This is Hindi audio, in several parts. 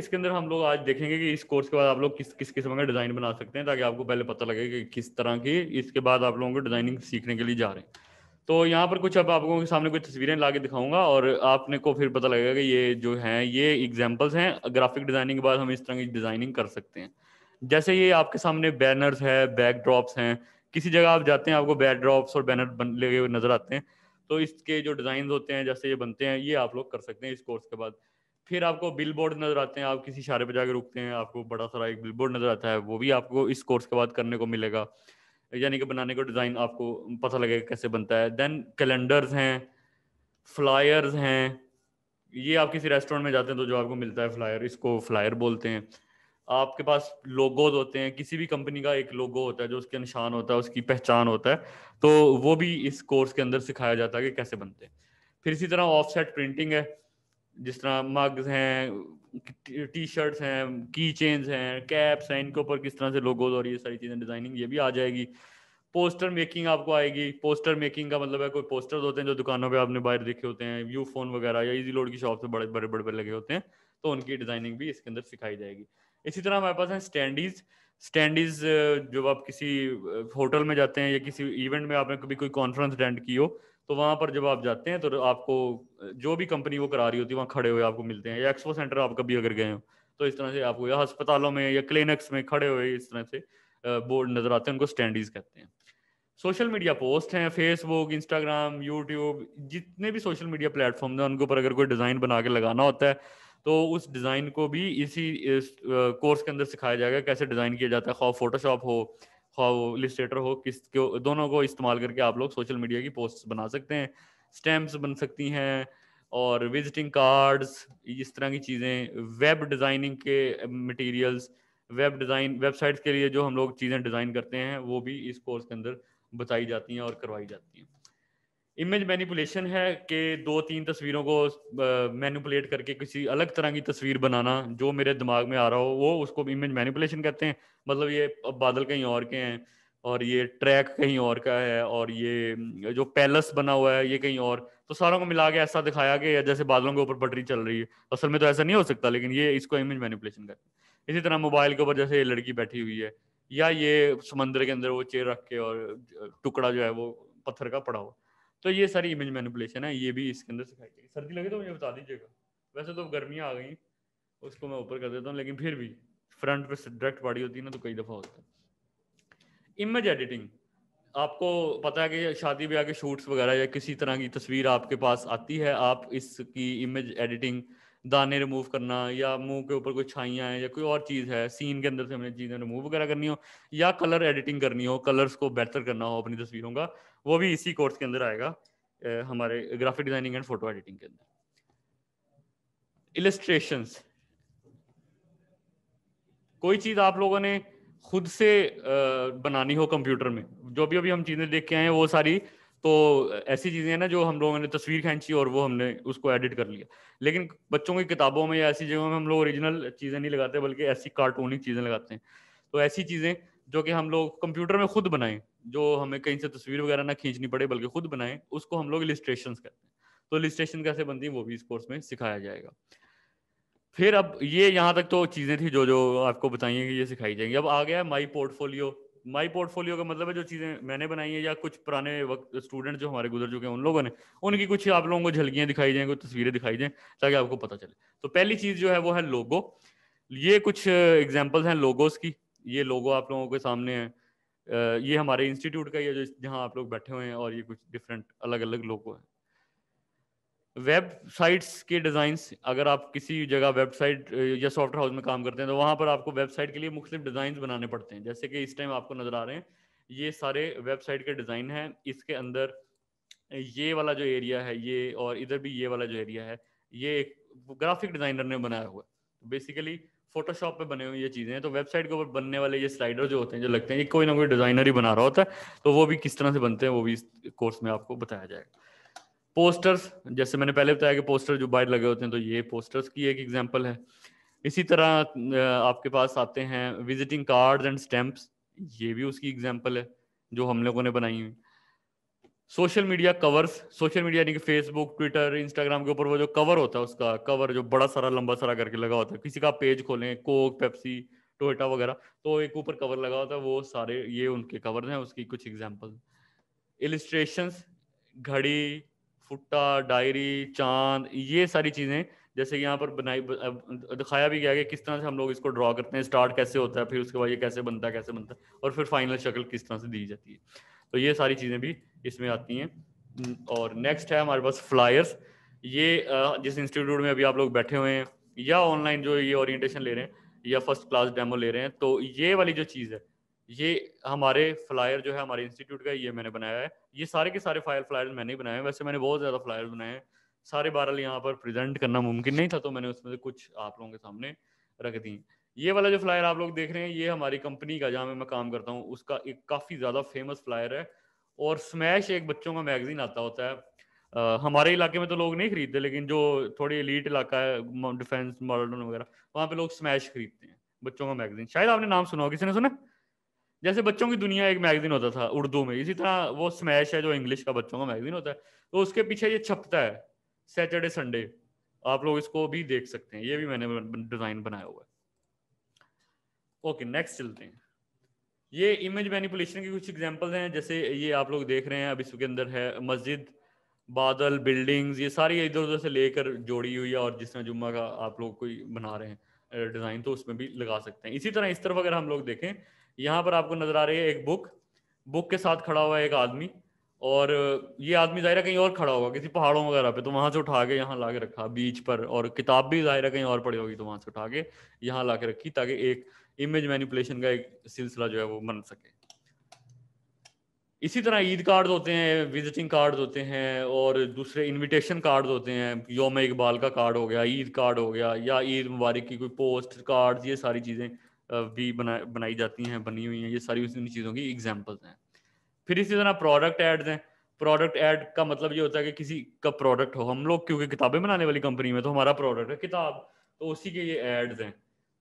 इसके अंदर हम लोग आज देखेंगे कि इस कोर्स के बाद आप लोग किस किस किस्म का डिज़ाइन बना सकते हैं ताकि आपको पहले पता लगे कि किस तरह की इसके बाद आप लोगों को डिज़ाइनिंग सीखने के लिए जा रहे हैं तो यहाँ पर कुछ अब आप लोगों के सामने कुछ तस्वीरें ला के दिखाऊंगा और आपने को फिर पता लगेगा कि ये जो है ये एग्जाम्पल्स हैं ग्राफिक डिज़ाइनिंग के बाद हम इस तरह की डिज़ाइनिंग कर सकते हैं जैसे ये आपके सामने बैनर्स है बैकड्रॉप्स हैं किसी जगह आप जाते हैं आपको बैकड्रॉप्स और बैनर लगे हुए नजर आते हैं तो इसके जो डिज़ाइन होते हैं जैसे ये बनते हैं ये आप लोग कर सकते हैं इस कोर्स के बाद फिर आपको बिल बोर्ड नजर आते हैं आप किसी इशारे पर जाकर रुकते हैं आपको बड़ा सारा एक बिल बोर्ड नजर आता है वो भी आपको इस कोर्स के बाद करने को मिलेगा यानी कि बनाने का डिज़ाइन आपको पता लगेगा कैसे बनता है देन कैलेंडर्स हैं फ्लायर्स हैं ये आप किसी रेस्टोरेंट में जाते हैं तो जो आपको मिलता है फ्लायर इसको फ्लायर बोलते हैं आपके पास लोगोज होते हैं किसी भी कंपनी का एक लोगो होता है जो उसके निशान होता है उसकी पहचान होता है तो वो भी इस कोर्स के अंदर सिखाया जाता है कि कैसे बनते हैं फिर इसी तरह ऑफसेट प्रिंटिंग है जिस तरह मग्स हैं टी शर्ट्स हैं की चेन्स हैं कैप्स हैं इनके ऊपर किस तरह से लोगोज और ये सारी चीज़ें डिज़ाइनिंग ये भी आ जाएगी पोस्टर मेकिंग आपको आएगी पोस्टर मेकिंग का मतलब है कोई पोस्टर होते हैं जो दुकानों पे आपने बाहर देखे होते हैं व्यू फोन वगैरह या इजी लोड की शॉप से बड़े बड़े बड़े बड़े लगे होते हैं तो उनकी डिज़ाइनिंग भी इसके अंदर सिखाई जाएगी इसी तरह हमारे पास है स्टैंडीज स्टैंडीज जब आप किसी होटल में जाते हैं या किसी इवेंट में आपने कभी कोई कॉन्फ्रेंस अटेंड की हो तो वहां पर जब आप जाते हैं तो आपको जो भी कंपनी वो करा रही होती है वहाँ खड़े हुए आपको मिलते हैं या एक्सपो सेंटर आप कभी अगर गए हो तो इस तरह से आपको या अस्पतालों में या क्लिनिक्स में खड़े हुए इस तरह से बोर्ड नजर आते हैं उनको स्टैंडीज कहते हैं सोशल मीडिया पोस्ट हैं फेसबुक इंस्टाग्राम यूट्यूब जितने भी सोशल मीडिया प्लेटफॉर्म हैं उनके ऊपर अगर कोई डिज़ाइन बना के लगाना होता है तो उस डिज़ाइन को भी इसी इस कोर्स के अंदर सिखाया जाएगा कैसे डिज़ाइन किया जाता है खौफ फोटोशॉप हो ख्वा लिस्टेटर इलिस्ट्रेटर हो किस को दोनों को इस्तेमाल करके आप लोग सोशल मीडिया की पोस्ट बना सकते हैं स्टैम्प्स बन सकती हैं और विजिटिंग कार्ड्स इस तरह की चीज़ें वेब डिज़ाइनिंग के मटेरियल्स वेब डिज़ाइन वेबसाइट्स के लिए जो हम लोग चीज़ें डिज़ाइन करते हैं वो भी इस कोर्स के अंदर बताई जाती हैं और करवाई जाती हैं इमेज मैनिपुलेशन है कि दो तीन तस्वीरों को मैनिपुलेट करके किसी अलग तरह की तस्वीर बनाना जो मेरे दिमाग में आ रहा हो वो उसको इमेज मैनिपुलेशन कहते हैं मतलब ये बादल कहीं और के हैं और ये ट्रैक कहीं और का है और ये जो पैलेस बना हुआ है ये कहीं और तो सारों को मिला के ऐसा दिखाया कि जैसे बादलों के ऊपर पटरी चल रही है असल में तो ऐसा नहीं हो सकता लेकिन ये इसको इमेज मैनिपुलेशन करते हैं इसी तरह मोबाइल के ऊपर जैसे ये लड़की बैठी हुई है या ये समंदर के अंदर वो चेयर रख के और टुकड़ा जो है वो पत्थर का पड़ा हुआ तो ये सारी इमेज मैनिपुलेशन है ये भी इसके अंदर सिखाई जाएगी सर्दी लगे तो मुझे बता दीजिएगा वैसे तो गर्मियाँ आ गई उसको मैं ऊपर कर देता हूँ लेकिन फिर भी फ्रंट पे डायरेक्ट बॉडी होती है ना तो कई दफ़ा होता है इमेज एडिटिंग आपको पता है कि शादी ब्याह के शूट्स वगैरह या किसी तरह की तस्वीर आपके पास आती है आप इसकी इमेज एडिटिंग दाने रिमूव करना या मुंह के ऊपर कोई छाइया हैं या कोई और चीज़ है सीन के अंदर से हमने चीज़ें रिमूव वगैरह करनी हो या कलर एडिटिंग करनी हो कलर्स को बेहतर करना हो अपनी तस्वीरों का वो भी इसी कोर्स के अंदर आएगा हमारे graphic designing and photo editing के अंदर इलेस्ट्रेशन कोई चीज़ आप लोगों ने खुद से बनानी हो कंप्यूटर में जो भी अभी हम चीज़ें देख के आए हैं वो सारी तो ऐसी चीज़ें हैं ना जो हम लोगों ने तस्वीर खींची और वो हमने उसको एडिट कर लिया लेकिन बच्चों की किताबों में या ऐसी जगहों में हम लोग ओरिजिनल चीज़ें नहीं लगाते बल्कि ऐसी कार्टूनिक चीज़ें लगाते हैं तो ऐसी चीज़ें जो कि हम लोग कंप्यूटर में खुद बनाएं जो हमें कहीं से तस्वीर वगैरह ना खींचनी पड़े बल्कि खुद बनाएं उसको हम लोग इलिस्ट्रेशन कहते हैं तो इलिस्ट्रेशन कैसे बनती है वो भी इस कोर्स में सिखाया जाएगा फिर अब ये यहाँ तक तो चीज़ें थी जो जो आपको बताइए कि ये सिखाई जाएंगी अब आ गया है माई पोर्टफोलियो माई पोर्टफोलियो का मतलब है जो चीज़ें मैंने बनाई है या कुछ पुराने वक्त स्टूडेंट जो हमारे गुजर चुके हैं उन लोगों ने उनकी कुछ आप लोगों को झलकियाँ दिखाई दें कुछ तस्वीरें दिखाई दें ताकि आपको पता चले तो पहली चीज़ जो है वो है लोगो ये कुछ एग्जाम्पल्स हैं लोगोस की ये लोगो आप लोगों के सामने है ये हमारे इंस्टीट्यूट का ही है जो जहाँ आप लोग बैठे हुए हैं और ये कुछ डिफरेंट अलग अलग लोगो हैं वेबसाइट्स के डिजाइन अगर आप किसी जगह वेबसाइट या सॉफ्टवेयर हाउस में काम करते हैं तो वहां पर आपको वेबसाइट के लिए मुख्तु डिज़ाइन बनाने पड़ते हैं जैसे कि इस टाइम आपको नज़र आ रहे हैं ये सारे वेबसाइट के डिज़ाइन है इसके अंदर ये वाला जो एरिया है ये और इधर भी ये वाला जो एरिया है ये एक ग्राफिक डिज़ाइनर ने बनाया हुआ है तो बेसिकली फोटोशॉप पे बने हुए ये चीज़ें हैं तो वेबसाइट के ऊपर बनने वाले ये स्लाइडर जो होते हैं जो लगते हैं ये कोई ना कोई डिज़ाइनर ही बना रहा होता है तो वो भी किस तरह से बनते हैं वो भी इस कोर्स में आपको बताया जाएगा पोस्टर्स जैसे मैंने पहले बताया कि पोस्टर जो बाहर लगे होते हैं तो ये पोस्टर्स की एक एग्जाम्पल है इसी तरह आपके पास आते हैं विजिटिंग कार्ड्स एंड स्टैम्प ये भी उसकी एग्जाम्पल है जो हम लोगों ने बनाई हुई social media covers social media यानी कि फेसबुक ट्विटर इंस्टाग्राम के ऊपर वो जो कवर होता है उसका कवर जो बड़ा सारा लंबा सारा करके लगा होता है किसी का पेज खोलें कोक पेप्सी टोयटा वगैरह तो एक ऊपर कवर लगा होता है वो सारे ये उनके कवर हैं उसकी कुछ एग्जाम्पल इलिस्ट्रेशंस घड़ी फुट्टा डायरी चांद ये सारी चीज़ें जैसे यहाँ पर बनाई दिखाया भी गया कि किस तरह से हम लोग इसको ड्रॉ करते हैं स्टार्ट कैसे होता है फिर उसके बाद ये कैसे बनता है कैसे बनता है और फिर फाइनल शक्ल किस तरह से दी जाती है तो ये सारी चीज़ें भी इसमें आती हैं हम्म, और नेक्स्ट है हमारे पास फ्लायर्स ये जिस इंस्टीट्यूट में अभी आप लोग बैठे हुए हैं या ऑनलाइन जो ये ओरिएंटेशन ले रहे हैं या फर्स्ट क्लास डेमो ले रहे हैं तो ये वाली जो चीज़ है ये हमारे फ्लायर जो है हमारे इंस्टीट्यूट का ये मैंने बनाया है ये सारे के सारे फायर फ्लायर मैंने ही बनाए हैं वैसे मैंने बहुत ज़्यादा फ्लायर बनाए हैं सारे बारह यहाँ पर प्रेजेंट करना मुमकिन नहीं था तो मैंने उसमें से कुछ आप लोगों के सामने रख दी ये वाला जो फ्लायर आप लोग देख रहे हैं ये हमारी कंपनी का जहाँ मैं काम करता हूँ उसका एक काफ़ी ज़्यादा फेमस फ्लायर है और स्मैश एक बच्चों का मैगजीन आता होता है Uh, हमारे इलाके में तो लोग नहीं खरीदते लेकिन जो थोड़ी एलीट इलाका है डिफेंस मॉडल वगैरह वहाँ पे लोग स्मैश खरीदते हैं बच्चों का मैगजीन शायद आपने नाम सुना हो किसी ने सुना जैसे बच्चों की दुनिया एक मैगजीन होता था उर्दू में इसी तरह वो स्मैश है जो इंग्लिश का बच्चों का मैगजीन होता है तो उसके पीछे ये छपता है सैटरडे संडे आप लोग इसको भी देख सकते हैं ये भी मैंने डिज़ाइन बनाया हुआ है ओके नेक्स्ट चलते हैं ये इमेज मैनिपुलेशन के कुछ एग्जाम्पल हैं जैसे ये आप लोग देख रहे हैं अब इसके अंदर है मस्जिद बादल बिल्डिंग्स ये सारी इधर उधर से लेकर जोड़ी हुई है और जिस तरह जुम्मा का आप लोग कोई बना रहे हैं डिज़ाइन तो उसमें भी लगा सकते हैं इसी तरह इस तरफ अगर हम लोग देखें यहाँ पर आपको नजर आ रही है एक बुक बुक के साथ खड़ा हुआ है एक आदमी और ये आदमी जाहिर कहीं और खड़ा होगा किसी पहाड़ों वगैरह पे तो वहां से उठा के यहाँ ला के रखा बीच पर और किताब भी जाहिर कहीं और पड़ी होगी तो वहां से उठा के यहाँ ला के रखी ताकि एक इमेज मैनिपुलेशन का एक सिलसिला जो है वो बन सके इसी तरह ईद कार्ड होते हैं विजिटिंग कार्ड होते हैं और दूसरे इनविटेशन कार्ड होते हैं योम इकबाल का कार्ड हो गया ईद कार्ड हो गया या ईद मुबारक की कोई पोस्ट कार्ड ये सारी चीज़ें भी बना बनाई जाती हैं बनी हुई हैं ये सारी उन चीज़ों की एग्जाम्पल्स हैं फिर इसी तरह प्रोडक्ट एड्स हैं प्रोडक्ट एड का मतलब ये होता है कि किसी का प्रोडक्ट हो हम लोग क्योंकि किताबें बनाने वाली कंपनी में तो हमारा प्रोडक्ट है किताब तो उसी के ये एड्स हैं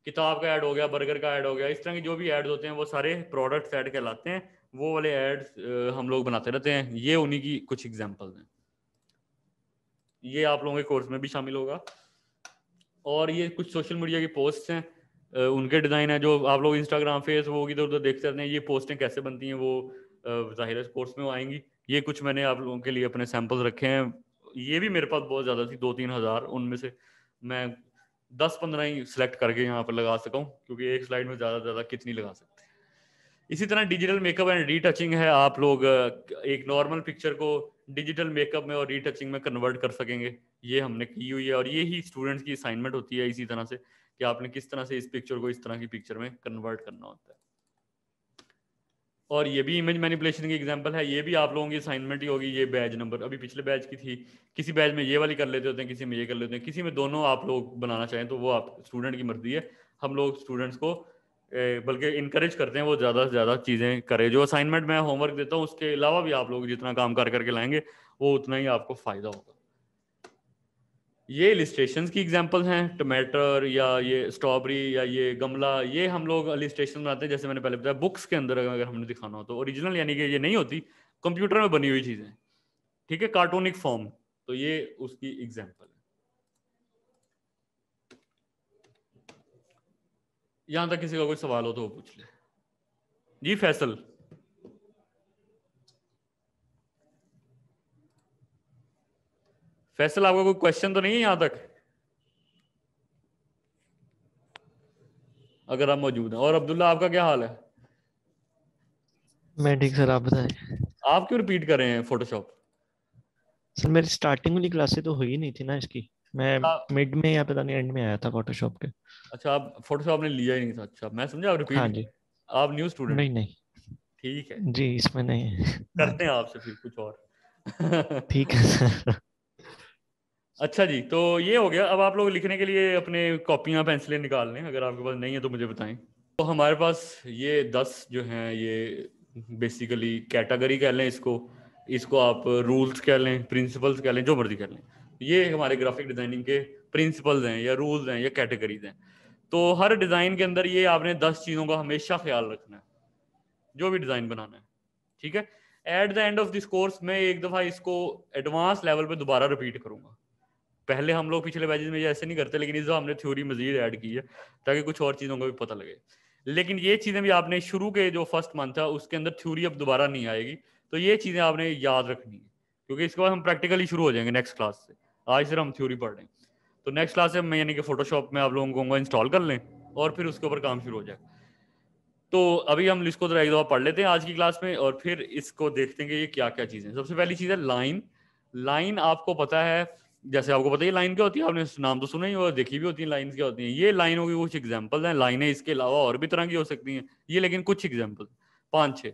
किताब का ऐड हो गया बर्गर का ऐड हो गया इस तरह के जो भी एड्स होते हैं वो सारे प्रोडक्ट्स ऐड कहलाते हैं वो वाले एड्स हम लोग बनाते रहते हैं ये उन्हीं की कुछ एग्जाम्पल्स हैं ये आप लोगों के कोर्स में भी शामिल होगा और ये कुछ सोशल मीडिया की पोस्ट हैं उनके डिज़ाइन है जो आप लोग इंस्टाग्राम फेसबुक इधर उधर देखते रहते हैं ये पोस्टें कैसे बनती हैं वो जाहिर है कोर्स में आएंगी ये कुछ मैंने आप लोगों के लिए अपने सैम्पल्स रखे हैं ये भी मेरे पास बहुत ज़्यादा थी दो तीन हज़ार उनमें से मैं दस पंद्रह ही सिलेक्ट करके यहाँ पर लगा सका क्योंकि एक स्लाइड में ज़्यादा से ज़्यादा कितनी लगा सकते इसी तरह डिजिटल मेकअप एंड रीटचिंग है आप लोग एक नॉर्मल पिक्चर को डिजिटल मेकअप में और रीटचिंग में कन्वर्ट कर सकेंगे ये हमने की हुई है और ये ही स्टूडेंट्स की असाइनमेंट होती है इसी तरह से कि आपने किस तरह से इस पिक्चर को इस तरह की पिक्चर में कन्वर्ट करना होता है और ये भी इमेज मैनिपुलेशन की एग्जांपल है ये भी आप लोगों की असाइनमेंट ही होगी ये बैच नंबर अभी पिछले बैच की थी किसी बैच में ये वाली कर लेते होते हैं किसी में ये कर लेते हैं किसी में दोनों आप लोग बनाना चाहें तो वो आप स्टूडेंट की मर्जी है हम लोग स्टूडेंट्स को बल्कि इनक्रेज करते हैं वो ज़्यादा से ज़्यादा चीज़ें करें जो असाइनमेंट मैं होमवर्क देता हूँ उसके अलावा भी आप लोग जितना काम कर करके लाएंगे वो उतना ही आपको फ़ायदा होगा ये इलिस्ट्रेशन की एग्जाम्पल हैं टमाटर या ये स्ट्रॉबेरी या ये गमला ये हम लोग इलिस्ट्रेशन बनाते हैं जैसे मैंने पहले बताया बुक्स के अंदर अगर हमने दिखाना हो तो ओरिजिनल यानी कि ये नहीं होती कंप्यूटर में बनी हुई चीज़ें ठीक है कार्टूनिक फॉर्म तो ये उसकी एग्जाम्पल है यहां तक किसी का कोई सवाल हो तो वो पूछ ले जी फैसल फैसला आपका कोई क्वेश्चन तो नहीं है यहां तक अगर आप मौजूद हैं और अब्दुल्ला आपका क्या हाल है मैं ठीक सर आप बताएं आप क्यों रिपीट कर रहे हैं फोटोशॉप सर मेरी स्टार्टिंग वाली क्लासे तो हुई नहीं थी ना इसकी मैं मिड अच्छा, में या पता नहीं एंड में आया था फोटोशॉप के अच्छा आप फोटोशॉप ने लिया ही नहीं था अच्छा मैं समझा आप रिपीट हाँ जी आप न्यू स्टूडेंट नहीं नहीं ठीक है जी इसमें नहीं करते हैं आपसे फिर कुछ और ठीक है सर अच्छा जी तो ये हो गया अब आप लोग लिखने के लिए अपने कॉपियाँ पेंसिलें निकाल लें अगर आपके पास नहीं है तो मुझे बताएं तो हमारे पास ये दस जो हैं ये बेसिकली कैटेगरी कह लें इसको इसको आप रूल्स कह लें प्रिंसिपल्स कह लें जो मर्जी कह लें ये हमारे ग्राफिक डिजाइनिंग के प्रिंसिपल्स हैं या रूल्स हैं या कैटेगरीज हैं तो हर डिज़ाइन के अंदर ये आपने दस चीज़ों का हमेशा ख्याल रखना है जो भी डिज़ाइन बनाना है ठीक है at the end of this course मैं एक दफ़ा इसको एडवांस लेवल पे दोबारा रिपीट करूंगा पहले हम लोग पिछले बैजेज में ऐसे नहीं करते लेकिन इस बार हमने थ्योरी मजीद ऐड की है ताकि कुछ और चीज़ों का भी पता लगे लेकिन ये चीज़ें भी आपने शुरू के जो फर्स्ट मंथ था उसके अंदर थ्योरी अब दोबारा नहीं आएगी तो ये चीज़ें आपने याद रखनी है क्योंकि इसके बाद हम प्रैक्टिकली शुरू हो जाएंगे नेक्स्ट क्लास से आज सिर्फ हम थ्योरी पढ़ रहे हैं तो नेक्स्ट क्लास से मैं यानी कि फोटोशॉप में आप लोगों को कहूँगा इंस्टॉल कर लें और फिर उसके ऊपर काम शुरू हो जाएगा तो अभी हम इसको जरा एक दफा पढ़ लेते हैं आज की क्लास में और फिर इसको देखते हैं कि ये क्या क्या चीज़ें सबसे पहली चीज़ है लाइन लाइन आपको पता है जैसे आपको पता ही लाइन क्या होती है आपने नाम तो सुना ही होगा देखी भी होती है लाइन क्या होती हैं ये लाइनों की कुछ एग्जाम्पल हैं लाइने इसके अलावा और भी तरह की हो सकती हैं ये लेकिन कुछ एग्जाम्पल पाँच छः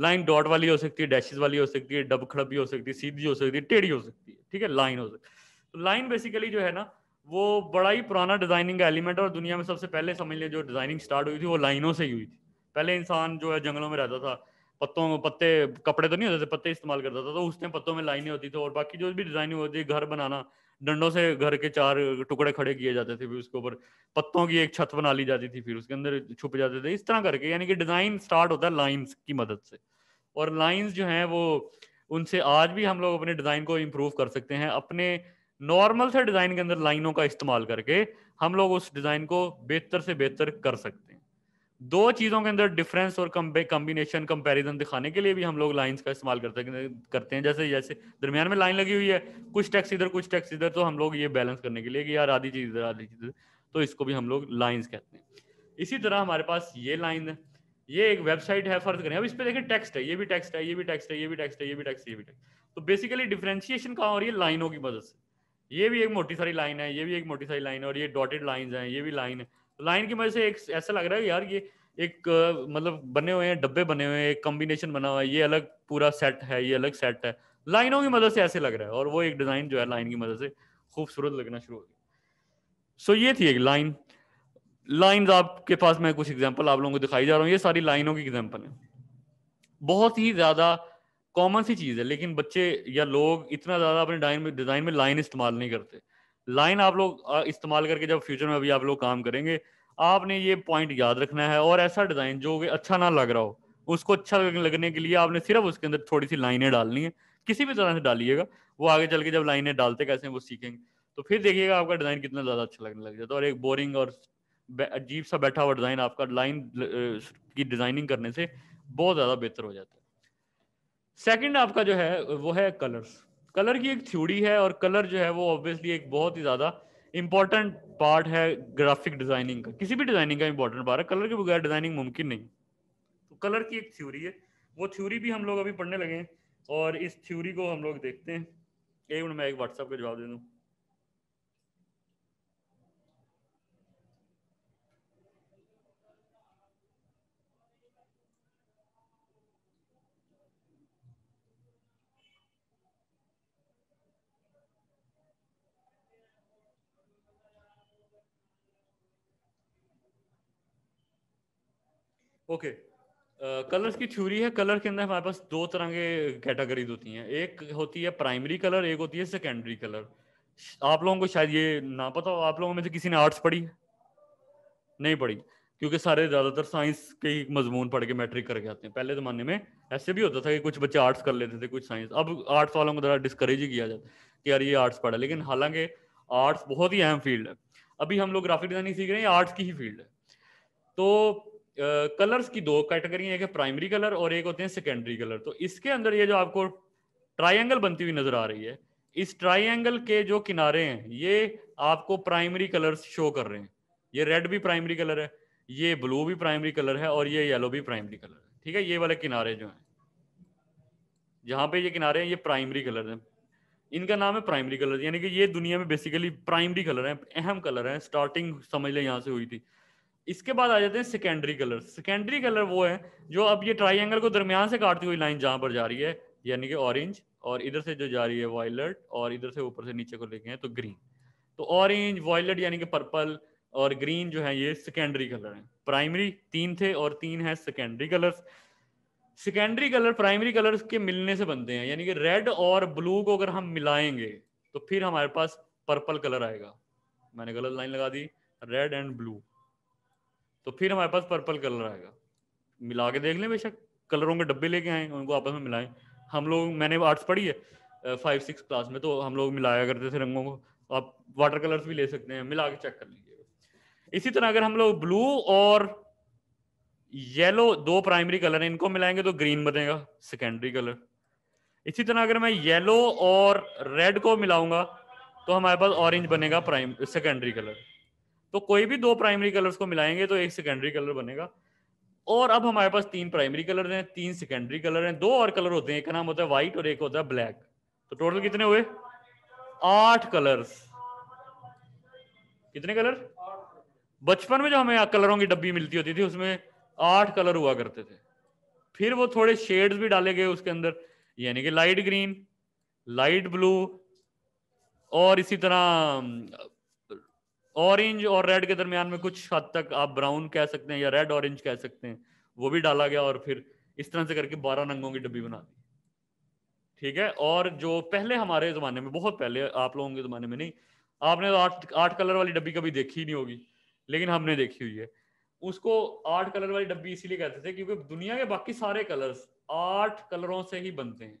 लाइन डॉट वाली हो सकती है डैशेज वाली हो सकती है डब भी हो सकती है सीधी हो सकती है टेढ़ी हो सकती है ठीक है लाइन हो सकती है तो लाइन बेसिकली जो है ना वो बड़ा ही पुराना डिजाइनिंग का एलिमेंट और दुनिया में सबसे पहले समझ लिया जो डिजाइनिंग स्टार्ट हुई थी वो लाइनों से ही हुई थी पहले इंसान जो है जंगलों में रहता था पत्तों पत्ते कपड़े तो नहीं होते थे पत्ते इस्तेमाल करता था तो टाइम पत्तों में लाइनें होती थी और बाकी जो भी डिजाइन होती थी घर बनाना डंडों से घर के चार टुकड़े खड़े किए जाते थे फिर उसके ऊपर पत्तों की एक छत बना ली जाती थी फिर उसके अंदर छुप जाते थे इस तरह करके यानी कि डिजाइन स्टार्ट होता है लाइन्स की मदद से और लाइन्स जो है वो उनसे आज भी हम लोग अपने डिजाइन को इम्प्रूव कर सकते हैं अपने नॉर्मल से डिजाइन के अंदर लाइनों का इस्तेमाल करके हम लोग उस डिजाइन को बेहतर से बेहतर कर सकते हैं दो चीजों के अंदर डिफरेंस और कंबिनेशन कंपैरिजन दिखाने के लिए भी हम लोग लाइंस का इस्तेमाल करते करते हैं जैसे जैसे दरमियान में लाइन लगी हुई है कुछ टैक्स इधर कुछ टैक्स इधर तो हम लोग ये बैलेंस करने के लिए कि यार आधी चीज इधर आधी चीज इधर तो इसको भी हम लोग लाइन्स कहते हैं इसी तरह हमारे पास ये लाइन है ये एक वेबसाइट है फर्ज करें अब इस पर देखिए टेक्स्ट है ये भी टेक्स्ट है ये भी टेक्स्ट है ये भी टेक्स्ट है ये भी टेक्स्ट ये भी टेक्स्ट तो बेसिकली डिफ्रेंशिएशन कहाँ हो रही है लाइनों की मदद से ये भी एक मोटी सारी लाइन है ये भी एक मोटी सारी लाइन है और ये डॉटेड लाइन है ये भी लाइन है लाइन की वजह से एक ऐसा लग रहा है यार ये एक मतलब बने हुए हैं डब्बे बने हुए हैं एक कॉम्बिनेशन बना हुआ है ये अलग पूरा सेट है ये अलग सेट है लाइनों की मदद से ऐसे लग रहा है और वो एक डिजाइन जो है लाइन की मदद से खूबसूरत लगना शुरू हो गया सो ये थी एक लाइन लाइन आपके पास मैं कुछ एग्जाम्पल आप लोगों को दिखाई जा रहा हूँ ये सारी लाइनों की एग्जाम्पल है बहुत ही ज्यादा कॉमन सी चीज है लेकिन बच्चे या लोग इतना ज्यादा अपने डिजाइन में डिजाइन में लाइन इस्तेमाल नहीं करते लाइन आप लोग इस्तेमाल करके जब फ्यूचर में अभी आप लोग काम करेंगे आपने ये पॉइंट याद रखना है और ऐसा डिजाइन जो अच्छा ना लग रहा हो उसको अच्छा लगने के लिए आपने सिर्फ उसके अंदर थोड़ी सी लाइनें डालनी है किसी भी तरह से डालिएगा वो आगे चल के जब लाइनें डालते कैसे हैं वो सीखेंगे तो फिर देखिएगा आपका डिजाइन कितना ज्यादा अच्छा लगने लग जाता है और एक बोरिंग और अजीब सा बैठा हुआ डिजाइन आपका लाइन की डिजाइनिंग करने से बहुत ज्यादा बेहतर हो जाता है सेकंड आपका जो है वो है कलर्स कलर की एक थ्योरी है और कलर जो है वो ऑब्वियसली एक बहुत ही ज्यादा इंपॉर्टेंट पार्ट है ग्राफिक डिजाइनिंग का किसी भी डिजाइनिंग का इंपॉर्टेंट पार्ट है कलर के बगैर डिजाइनिंग मुमकिन नहीं तो कलर की एक थ्योरी है वो थ्योरी भी हम लोग अभी पढ़ने लगे हैं और इस थ्योरी को हम लोग देखते हैं एक मिनट मैं एक व्हाट्सएप का जवाब दे दूँ ओके कलर्स uh, की थ्योरी है कलर के अंदर हमारे पास दो तरह के कैटेगरीज होती हैं एक होती है प्राइमरी कलर एक होती है सेकेंडरी कलर आप लोगों को शायद ये ना पता हो आप लोगों में से किसी ने आर्ट्स पढ़ी है नहीं पढ़ी क्योंकि सारे ज़्यादातर साइंस के ही मजमून पढ़ के मैट्रिक करके आते हैं पहले ज़माने में ऐसे भी होता था कि कुछ बच्चे आर्ट्स कर लेते थे कुछ साइंस अब आर्ट्स वालों को ज़रा डिस्करेज ही किया जाता कि यार ये आर्ट्स पढ़ा लेकिन हालांकि आर्ट्स बहुत ही अहम फील्ड है अभी हम लोग ग्राफिक डिज़ाइनिंग सीख रहे हैं आर्ट्स की ही फील्ड है तो कलर्स की दो कैटेगरी एक है प्राइमरी कलर और एक होते हैं सेकेंडरी कलर तो इसके अंदर ये जो आपको ट्राइंगल बनती हुई नजर आ रही है इस ट्राइंगल के जो किनारे हैं ये आपको प्राइमरी कलर्स शो कर रहे हैं ये रेड भी प्राइमरी कलर है ये ब्लू भी प्राइमरी कलर है और ये येलो भी प्राइमरी कलर है ठीक है ये वाले किनारे जो हैं जहाँ पे ये किनारे हैं ये प्राइमरी कलर हैं इनका नाम है प्राइमरी कलर यानी कि ये दुनिया में बेसिकली प्राइमरी कलर है अहम कलर है स्टार्टिंग समझ लें यहां से हुई थी इसके बाद आ जाते हैं सेकेंडरी कलर सेकेंडरी कलर वो है जो अब ये ट्राइंगल को दरमियान से काटती हुई लाइन जहां पर जा रही है यानी कि ऑरेंज और इधर से जो जा रही है वॉयलेट और इधर से ऊपर से नीचे को लेके हैं तो ग्रीन तो ऑरेंज वायलट यानी कि पर्पल और ग्रीन जो है ये सेकेंडरी कलर है प्राइमरी तीन थे और तीन है secondary colour secondary colour primary colour के मिलने से बनते हैं यानी कि रेड और ब्लू को अगर हम मिलाएंगे तो फिर हमारे पास पर्पल कलर आएगा मैंने गलत लाइन लगा दी रेड एंड ब्लू तो फिर हमारे पास पर्पल कलर आएगा मिला के देख लें बेशक कलरों के डब्बे लेके आए उनको आपस में मिलाएं हम लोग मैंने आर्ट्स पढ़ी है फाइव सिक्स क्लास में तो हम लोग मिलाया करते थे रंगों को आप वाटर कलर्स भी ले सकते हैं मिला के चेक कर लीजिए इसी तरह अगर हम लोग ब्लू और येलो दो प्राइमरी कलर हैं इनको मिलाएंगे तो ग्रीन बनेगा सेकेंडरी कलर इसी तरह अगर मैं येलो और रेड को मिलाऊंगा तो हमारे पास ऑरेंज बनेगा प्राइम सेकेंडरी कलर तो कोई भी दो प्राइमरी कलर्स को मिलाएंगे तो एक सेकेंडरी कलर बनेगा और अब हमारे पास तीन प्राइमरी कलर हैं तीन सेकेंडरी कलर हैं दो और कलर होते हैं एक नाम होता है व्हाइट और एक होता है ब्लैक तो टोटल कितने हुए आठ कलर्स कितने कलर बचपन में जो हमें कलरों की डब्बी मिलती होती थी उसमें आठ कलर हुआ करते थे फिर वो थोड़े शेड्स भी डाले गए उसके अंदर यानी कि लाइट ग्रीन लाइट ब्लू और इसी तरह ऑरेंज और रेड के दरमियान में कुछ हद तक आप ब्राउन कह सकते हैं या रेड ऑरेंज कह सकते हैं वो भी डाला गया और फिर इस तरह से करके बारह रंगों की डब्बी बना दी ठीक है और जो पहले हमारे जमाने में बहुत पहले आप लोगों के जमाने में नहीं आपने तो आठ आठ कलर वाली डब्बी कभी देखी नहीं होगी लेकिन हमने देखी हुई है उसको आठ कलर वाली डब्बी इसीलिए कहते थे क्योंकि दुनिया के बाकी सारे कलर्स आठ कलरों से ही बनते हैं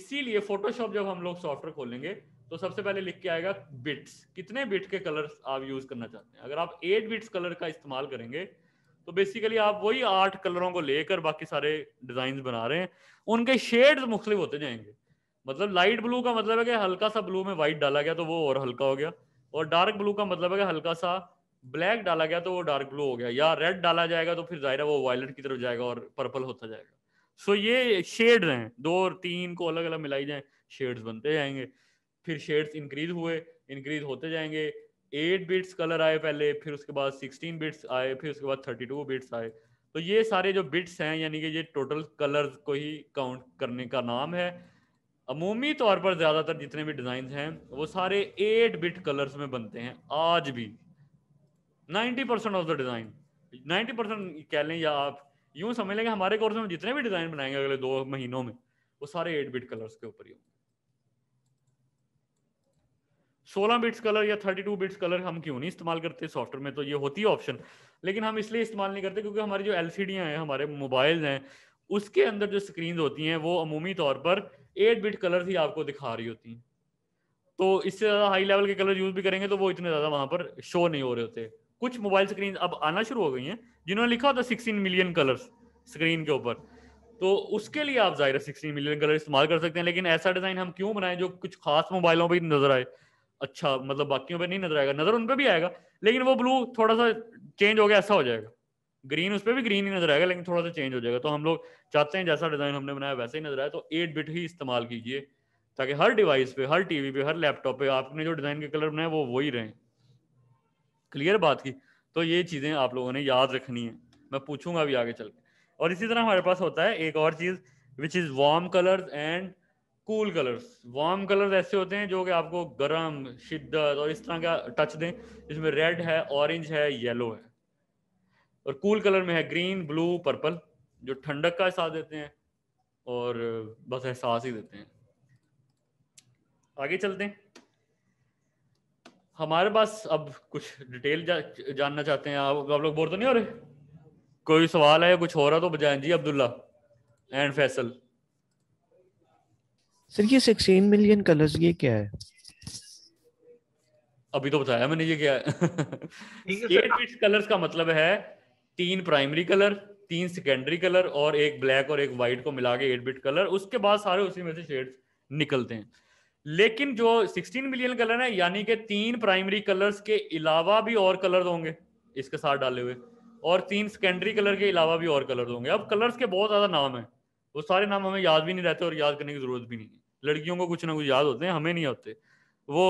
इसीलिए फोटोशॉप जब हम लोग सॉफ्टवेयर खोलेंगे तो सबसे पहले लिख के आएगा बिट्स कितने बिट के कलर आप यूज करना चाहते हैं अगर आप एट बिट्स कलर का इस्तेमाल करेंगे तो बेसिकली आप वही आठ कलरों को लेकर बाकी सारे डिजाइन बना रहे हैं उनके शेड मुख्तलिफ होते जाएंगे मतलब लाइट ब्लू का मतलब है कि हल्का सा ब्लू में व्हाइट डाला गया तो वो और हल्का हो गया और डार्क ब्लू का मतलब है कि हल्का सा ब्लैक डाला गया तो वो डार्क ब्लू हो गया या रेड डाला जाएगा तो फिर जाहिर है वो वायलट की तरफ जाएगा और पर्पल होता जाएगा सो so ये शेड हैं दो और तीन को अलग अलग मिलाई जाए शेड्स बनते जाएंगे फिर शेड्स इंक्रीज हुए इंक्रीज होते जाएंगे एट बिट्स कलर आए पहले फिर उसके बाद सिक्सटीन बिट्स आए फिर उसके बाद थर्टी टू बिट्स आए तो ये सारे जो बिट्स हैं यानी कि ये टोटल कलर को ही काउंट करने का नाम है अमूमी तौर पर ज़्यादातर जितने भी डिज़ाइन हैं वो सारे एट बिट कलर्स में बनते हैं आज भी ninety percent of the design ninety percent कह लें या आप यूँ समझ लेंगे हमारे कोर्स में जितने भी डिज़ाइन बनाएंगे अगले दो महीनों में वो सारे एट बिट कलर्स के ऊपर ही होंगे 16 बिट्स कलर या 32 बिट्स कलर हम क्यों नहीं इस्तेमाल करते सॉफ्टवेयर में तो ये होती है ऑप्शन लेकिन हम इसलिए इस्तेमाल नहीं करते क्योंकि हमारी जो एल हैं हमारे मोबाइल हैं उसके अंदर जो स्क्रीन होती हैं वो अमूमी तौर पर एट बिट कलर ही आपको दिखा रही होती हैं तो इससे ज़्यादा हाई लेवल के कलर यूज़ भी करेंगे तो वो इतने ज़्यादा वहाँ पर शो नहीं हो रहे होते कुछ मोबाइल स्क्रीन अब आना शुरू हो गई हैं जिन्होंने लिखा होता सिक्सटीन मिलियन कलर्स स्क्रीन के ऊपर तो उसके लिए आप जाहिर सिक्सटीन मिलियन कलर इस्तेमाल कर सकते हैं लेकिन ऐसा डिज़ाइन हम क्यों बनाएं जो कुछ खास मोबाइलों पर नजर आए अच्छा मतलब बाकियों पे नहीं नजर आएगा नजर उन पे भी आएगा लेकिन वो ब्लू थोड़ा सा चेंज हो गया ऐसा हो जाएगा ग्रीन उस पर भी ग्रीन ही नजर आएगा लेकिन थोड़ा सा चेंज हो जाएगा तो हम लोग चाहते हैं जैसा डिजाइन हमने बनाया वैसे ही नजर आए तो एट बिट ही इस्तेमाल कीजिए ताकि हर डिवाइस पे हर टीवी पे हर लैपटॉप पे आपने जो डिजाइन के कलर बनाए वो वही रहे क्लियर बात की तो ये चीजें आप लोगों ने याद रखनी है मैं पूछूंगा अभी आगे चल के और इसी तरह हमारे पास होता है एक और चीज which is warm colour and cool colours warm colours ऐसे होते हैं जो कि आपको गर्म शिद्दत और इस तरह का टच दें जिसमें रेड है ऑरेंज है येलो है और कूल cool कलर में है ग्रीन ब्लू पर्पल जो ठंडक का एहसास देते हैं और बस एहसास ही देते हैं आगे चलते हैं हमारे पास अब कुछ डिटेल जा, जानना चाहते हैं आप आप लोग बोर तो नहीं हो रहे कोई सवाल है या कुछ हो रहा तो बजाय जी अब्दुल्ला एंड फैसल सर ये सिक्सटीन मिलियन कलर्स ये क्या है अभी तो बताया मैंने ये क्या है एट कलर्स का मतलब है तीन प्राइमरी कलर तीन सेकेंडरी कलर और एक ब्लैक और एक व्हाइट को मिला के एट बिट कलर उसके बाद सारे उसी में से शेड निकलते हैं लेकिन जो सिक्सटीन मिलियन कलर है यानी कि तीन प्राइमरी कलर्स के अलावा भी और कलर होंगे इसके साथ डाले हुए और तीन सेकेंडरी कलर के अलावा भी और कलर होंगे अब कलर्स के बहुत ज्यादा नाम है वो सारे नाम हमें याद भी नहीं रहते और याद करने की ज़रूरत भी नहीं है लड़कियों को कुछ ना कुछ याद होते हैं हमें नहीं होते वो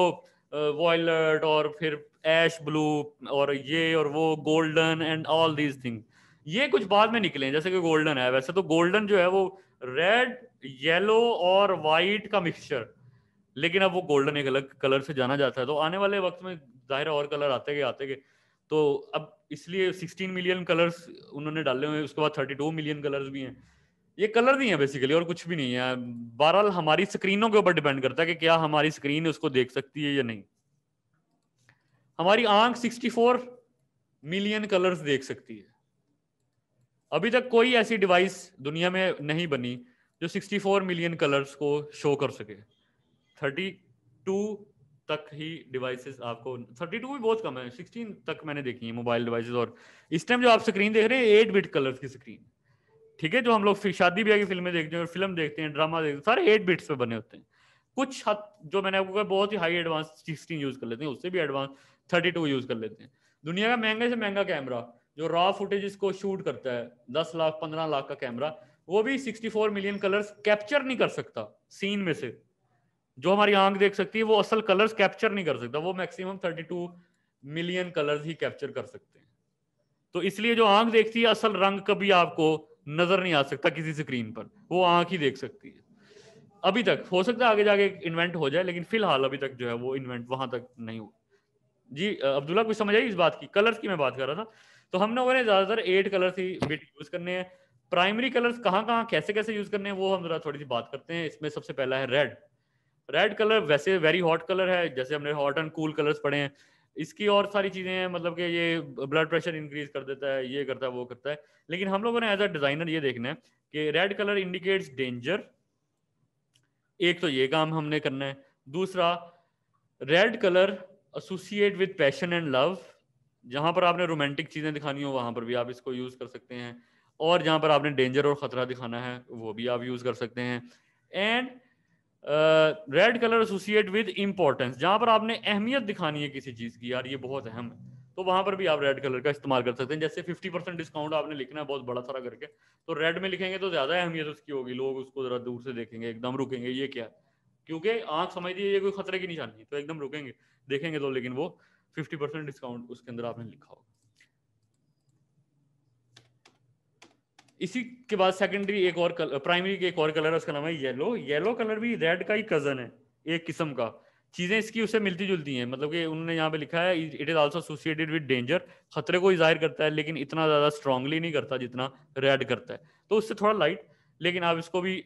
वॉयलट और फिर एश ब्लू और ये और वो golden and all these thing ये कुछ बाद में निकले जैसे कि गोल्डन है वैसे तो गोल्डन जो है वो रेड येलो और वाइट का मिक्सचर लेकिन अब वो गोल्डन एक अलग कलर से जाना जाता है तो आने वाले वक्त में जाहिर और कलर आते गए आते गए तो अब इसलिए 16 मिलियन कलर्स उन्होंने डाले हुए उसके बाद 32 मिलियन कलर्स भी हैं ये कलर नहीं है बेसिकली और कुछ भी नहीं है बहरहाल हमारी स्क्रीनों के ऊपर डिपेंड करता है कि क्या हमारी स्क्रीन उसको देख सकती है या नहीं हमारी आंख 64 मिलियन कलर्स देख सकती है अभी तक कोई ऐसी डिवाइस दुनिया में नहीं बनी जो 64 मिलियन कलर्स को शो कर सके 32 तक ही डिवाइसेस आपको 32 भी बहुत कम है 16 तक मैंने देखी है मोबाइल डिवाइसेस और इस टाइम जो आप स्क्रीन देख रहे हैं 8 बिट कलर्स की स्क्रीन ठीक है जो हम लोग शादी ब्याह की फिल्में देखते हैं फिल्म देखते हैं ड्रामा देखते हैं सारे एट बिट्स पे बने होते हैं कुछ हद जो मैंने आपको कहा बहुत ही हाई एडवांस सिक्सटीन यूज कर लेते हैं उससे भी एडवांस थर्टी टू यूज कर लेते हैं दुनिया का महंगे से महंगा कैमरा जो रॉ फुटेज को शूट करता है दस लाख पंद्रह लाख का कैमरा वो भी sixty four million colours capture नहीं कर सकता सीन में से जो हमारी आंख देख सकती है वो असल कलर्स कैप्चर नहीं कर सकता वो maximum thirty two million colours ही कैप्चर कर सकते हैं तो इसलिए जो आंख देखती है असल रंग कभी आपको नजर नहीं आ सकता किसी स्क्रीन पर वो आंख ही देख सकती है अभी तक हो सकता है आगे जाके इन्वेंट हो जाए लेकिन फिलहाल अभी तक जो है वो इन्वेंट वहां तक नहीं हुआ जी अब्दुल्ला कुछ समझ आई इस बात की कलर्स की मैं बात कर रहा था तो हम लोगों ने ज्यादातर एट कलर्स ही बिट यूज करने हैं प्राइमरी कलर्स कहाँ कहाँ कैसे कैसे यूज करने हैं वो हम जरा थोड़ी सी बात करते हैं इसमें सबसे पहला है रेड रेड कलर वैसे वेरी हॉट कलर है जैसे हमने हॉट एंड कूल कलर्स पढ़े हैं इसकी और सारी चीज़ें हैं मतलब कि ये ब्लड प्रेशर इंक्रीज कर देता है ये करता है वो करता है लेकिन हम लोगों ने एज अ डिज़ाइनर ये देखना है कि रेड कलर इंडिकेट्स डेंजर एक तो ये काम हमने करना है दूसरा red colour associate with passion and love जहाँ पर आपने रोमांटिक चीज़ें दिखानी हो वहाँ पर भी आप इसको यूज़ कर सकते हैं और जहां पर आपने डेंजर और ख़तरा दिखाना है वो भी आप यूज़ कर सकते हैं and red colour associate with importance जहां पर आपने अहमियत दिखानी है किसी चीज की यार ये बहुत अहम है तो वहां पर भी आप रेड कलर का इस्तेमाल कर सकते हैं जैसे 50 परसेंट डिस्काउंट आपने लिखना है बहुत बड़ा सारा करके तो रेड में लिखेंगे तो ज्यादा अहमियत उसकी होगी लोग उसको जरा दूर से देखेंगे एकदम रुकेंगे ये क्या है क्योंकि आंख समझिए ये कोई खतरे की निशानी है तो एकदम रुकेंगे देखेंगे तो लेकिन वो फिफ्टी परसेंट डिस्काउंट उसके अंदर आपने लिखा होगा इसी के बाद सेकेंडरी एक और कलर प्राइमरी एक और कलर है उसका नाम है येलो येलो कलर भी रेड का ही कजन है एक किस्म का चीजें इसकी उससे मिलती जुलती हैं मतलब कि उन्होंने यहाँ पे लिखा है it is also associated with danger खतरे को ही जाहिर करता है लेकिन इतना ज्यादा स्ट्रांगली नहीं करता जितना रेड करता है तो उससे थोड़ा लाइट लेकिन आप इसको भी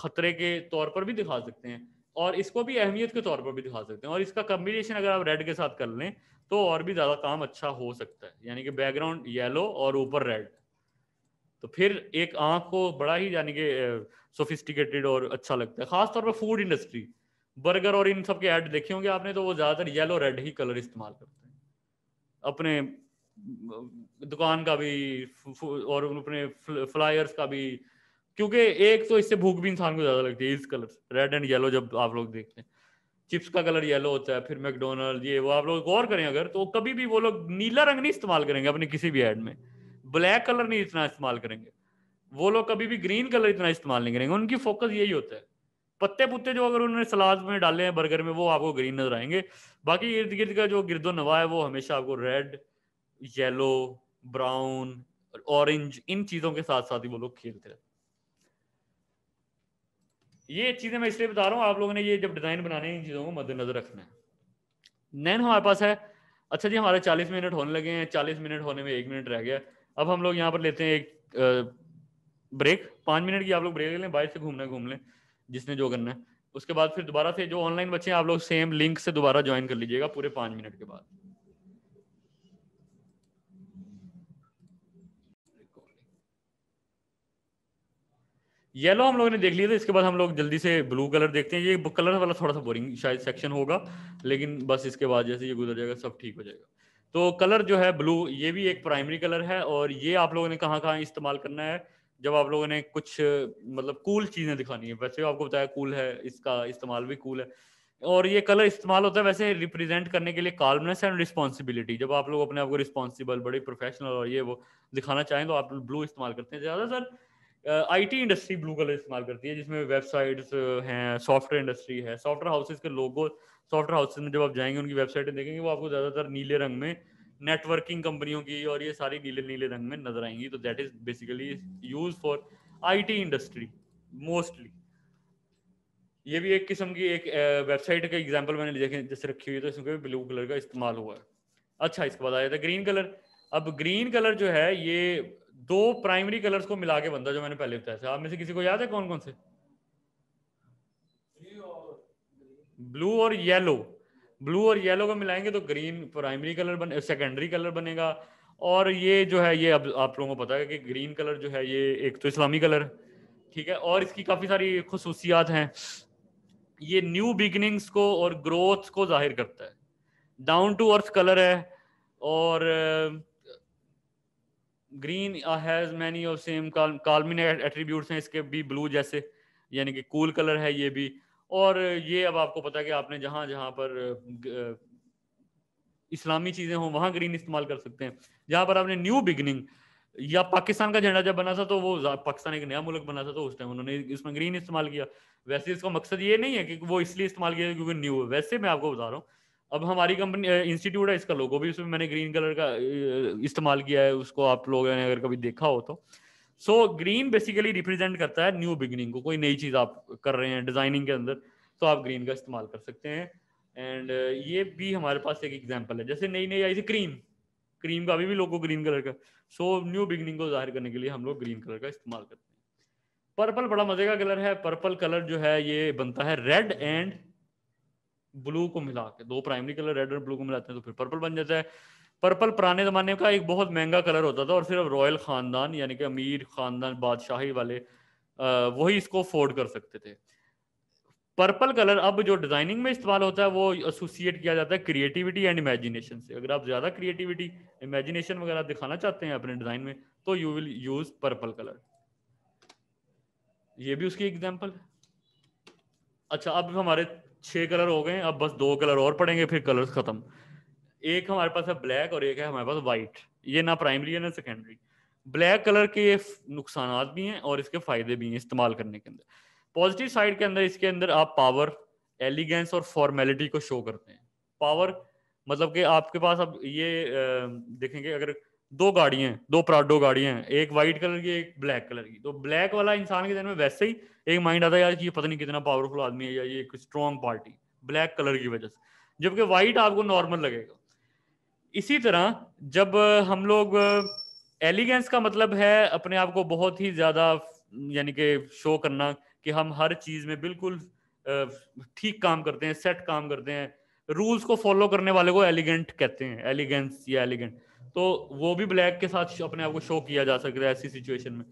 खतरे के तौर पर भी दिखा सकते हैं और इसको भी अहमियत के तौर पर भी दिखा सकते हैं और इसका कम्बिनेशन अगर आप रेड के साथ कर लें तो और भी ज्यादा काम अच्छा हो सकता है यानी कि बैकग्राउंड येलो और ऊपर रेड तो फिर एक आंख को बड़ा ही यानी कि सोफिस्टिकेटेड और अच्छा लगता है खासतौर पर फूड इंडस्ट्री बर्गर और इन सब के ऐड देखे होंगे आपने तो वो ज़्यादातर येलो रेड ही कलर इस्तेमाल करते हैं अपने दुकान का भी और अपने फ्लायर्स का भी क्योंकि एक तो इससे भूख भी इंसान को ज़्यादा लगती है इस कलर रेड एंड येलो जब आप लोग देखते हैं चिप्स का कलर येलो होता है फिर मैकडोनल्ड ये वो आप लोग गौर करें अगर तो कभी भी वो लोग नीला रंग नहीं इस्तेमाल करेंगे अपने किसी भी एड में ब्लैक कलर नहीं इतना इस्तेमाल करेंगे वो लोग कभी भी ग्रीन कलर इतना इस्तेमाल नहीं करेंगे उनकी फोकस यही होता है पत्ते पुत्ते जो अगर उन्होंने सलाद में डाले हैं बर्गर में वो आपको ग्रीन नजर आएंगे बाकी इर्द गिर्द का जो गिरदो नवा है वो हमेशा आपको रेड येलो ब्राउन ऑरेंज इन चीजों के साथ साथ ही वो लोग खेलते रहते ये चीजें मैं इसलिए बता रहा हूँ आप लोगों ने ये जब डिजाइन बनाने इन चीजों को मद्देनजर रखना है नैन हमारे पास है अच्छा जी हमारे चालीस मिनट होने लगे हैं चालीस मिनट होने में एक मिनट रह गया अब हम लोग यहाँ पर लेते हैं एक ब्रेक पाँच मिनट की आप लोग ब्रेक ले लें बाइक से घूमने घूम लें जिसने जो करना है उसके बाद फिर दोबारा से जो ऑनलाइन बच्चे हैं आप लोग सेम लिंक से दोबारा ज्वाइन कर लीजिएगा पूरे पाँच मिनट के बाद येलो हम लोगों ने देख लिया था इसके बाद हम लोग जल्दी से ब्लू कलर देखते हैं ये कलर वाला थोड़ा सा बोरिंग शायद सेक्शन होगा लेकिन बस इसके बाद जैसे ये गुजर जाएगा सब ठीक हो जाएगा तो कलर जो है ब्लू ये भी एक प्राइमरी कलर है और ये आप लोगों ने कहाँ कहाँ इस्तेमाल करना है जब आप लोगों ने कुछ मतलब कूल चीज़ें दिखानी है वैसे आपको बताया कूल है इसका इस्तेमाल भी कूल है और ये कलर इस्तेमाल होता है वैसे रिप्रेजेंट करने के लिए कालनेस एंड रिस्पॉन्सिबिलिटी जब आप लोग अपने आप को रिस्पॉन्सिबल बड़े प्रोफेशनल और ये वो दिखाना चाहें तो आप ब्लू इस्तेमाल करते हैं ज़्यादातर आईटी इंडस्ट्री ब्लू कलर इस्तेमाल करती है जिसमें वेबसाइट्स हैं सॉफ्टवेयर इंडस्ट्री है सॉफ्टवेयर हाउसेज के लोगो सॉफ्टवेयर हाउसेज में जब आप जाएंगे उनकी वेबसाइट देखेंगे वो आपको ज़्यादातर नीले रंग में नेटवर्किंग कंपनियों की और ये सारी नीले नीले रंग में नजर आएंगी तो that is basically use for IT industry mostly ये भी एक किस्म की एक वेबसाइट का एग्जाम्पल मैंने जैसे रखी हुई तो इसमें ब्लू कलर का इस्तेमाल हुआ है अच्छा इसके बाद आ जाता है ग्रीन कलर अब ग्रीन कलर जो है ये दो प्राइमरी कलर्स को मिला के बनता है जो मैंने पहले बताया था आप में से किसी को याद है कौन कौन से ब्लू और येलो ब्लू और येलो को मिलाएंगे तो ग्रीन प्राइमरी कलर बने सेकेंडरी कलर बनेगा और ये जो है ये अब आप लोगों को पता है कि ग्रीन कलर जो है ये एक तो इस्लामी कलर ठीक है और इसकी काफ़ी सारी खसूसियात हैं ये न्यू बिगनिंग्स को और ग्रोथ को जाहिर करता है डाउन टू अर्थ कलर है और green has many of same calming attribute हैं इसके भी ब्लू जैसे यानी कि कूल कलर है ये भी और ये अब आपको पता है कि आपने जहां जहां पर इस्लामी चीज़ें हों वहां ग्रीन इस्तेमाल कर सकते हैं जहां पर आपने न्यू बिगनिंग या पाकिस्तान का झंडा जब बना था तो वो पाकिस्तान एक नया मुल्क बना था तो उस टाइम उन्होंने इसमें ग्रीन इस्तेमाल किया वैसे इसका मकसद ये नहीं है कि वो इसलिए इस्तेमाल किया क्योंकि न्यू है वैसे मैं आपको बता रहा हूँ अब हमारी कंपनी इंस्टीट्यूट है इसका लोगो भी उसमें मैंने ग्रीन कलर का इस्तेमाल किया है उसको आप लोगों ने अगर कभी देखा हो तो सो ग्रीन बेसिकली रिप्रेजेंट करता है न्यू बिगनिंग को कोई नई चीज आप कर रहे हैं डिजाइनिंग के अंदर तो आप ग्रीन का इस्तेमाल कर सकते हैं एंड uh, ये भी हमारे पास एक एग्जाम्पल है जैसे नई नई आई थी क्रीम क्रीम का अभी भी लोगों ग्रीन कलर का सो न्यू बिगनिंग को जाहिर करने के लिए हम लोग ग्रीन कलर का इस्तेमाल करते हैं पर्पल बड़ा मजे का कलर है पर्पल कलर जो है ये बनता है रेड एंड ब्लू को मिला के दो प्राइमरी कलर रेड और ब्लू को मिलाते हैं तो फिर पर्पल बन जाता है पर्पल पुराने ज़माने का एक बहुत महंगा कलर होता था और सिर्फ रॉयल ख़ानदान यानी कि अमीर ख़ानदान बादशाही वाले वही इसको अफोर्ड कर सकते थे पर्पल कलर अब जो डिज़ाइनिंग में इस्तेमाल होता है वो एसोसिएट किया जाता है क्रिएटिविटी एंड इमेजिनेशन से अगर आप ज़्यादा क्रिएटिविटी इमेजिनेशन वगैरह दिखाना चाहते हैं अपने डिज़ाइन में तो you will use purple colour ये भी उसकी एग्जाम्पल है अच्छा अब हमारे छह कलर हो गए अब बस दो कलर और पड़ेंगे फिर कलर्स ख़त्म एक हमारे पास है ब्लैक और एक है हमारे पास वाइट ये ना प्राइमरी है ना सेकेंडरी ब्लैक कलर के नुकसान भी हैं और इसके फायदे भी हैं इस्तेमाल करने के अंदर पॉजिटिव साइड के अंदर इसके अंदर आप पावर एलिगेंस और फॉर्मेलिटी को शो करते हैं पावर मतलब कि आपके पास अब ये देखेंगे अगर दो गाड़ियां हैं दो प्राडो गाड़ियां हैं एक वाइट कलर की एक ब्लैक कलर की तो ब्लैक वाला इंसान के दिन में वैसे ही एक माइंड आता है यार ये पता नहीं कितना पावरफुल आदमी है या ये एक स्ट्रॉन्ग पार्टी ब्लैक कलर की वजह से जबकि वाइट आपको नॉर्मल लगेगा इसी तरह जब हम लोग एलिगेंस का मतलब है अपने आप को बहुत ही ज्यादा यानी कि शो करना कि हम हर चीज में बिल्कुल ठीक काम करते हैं सेट काम करते हैं रूल्स को फॉलो करने वाले को एलिगेंट कहते हैं एलिगेंस या एलिगेंट तो वो भी ब्लैक के साथ अपने आप को शो किया जा सकता है ऐसी सिचुएशन में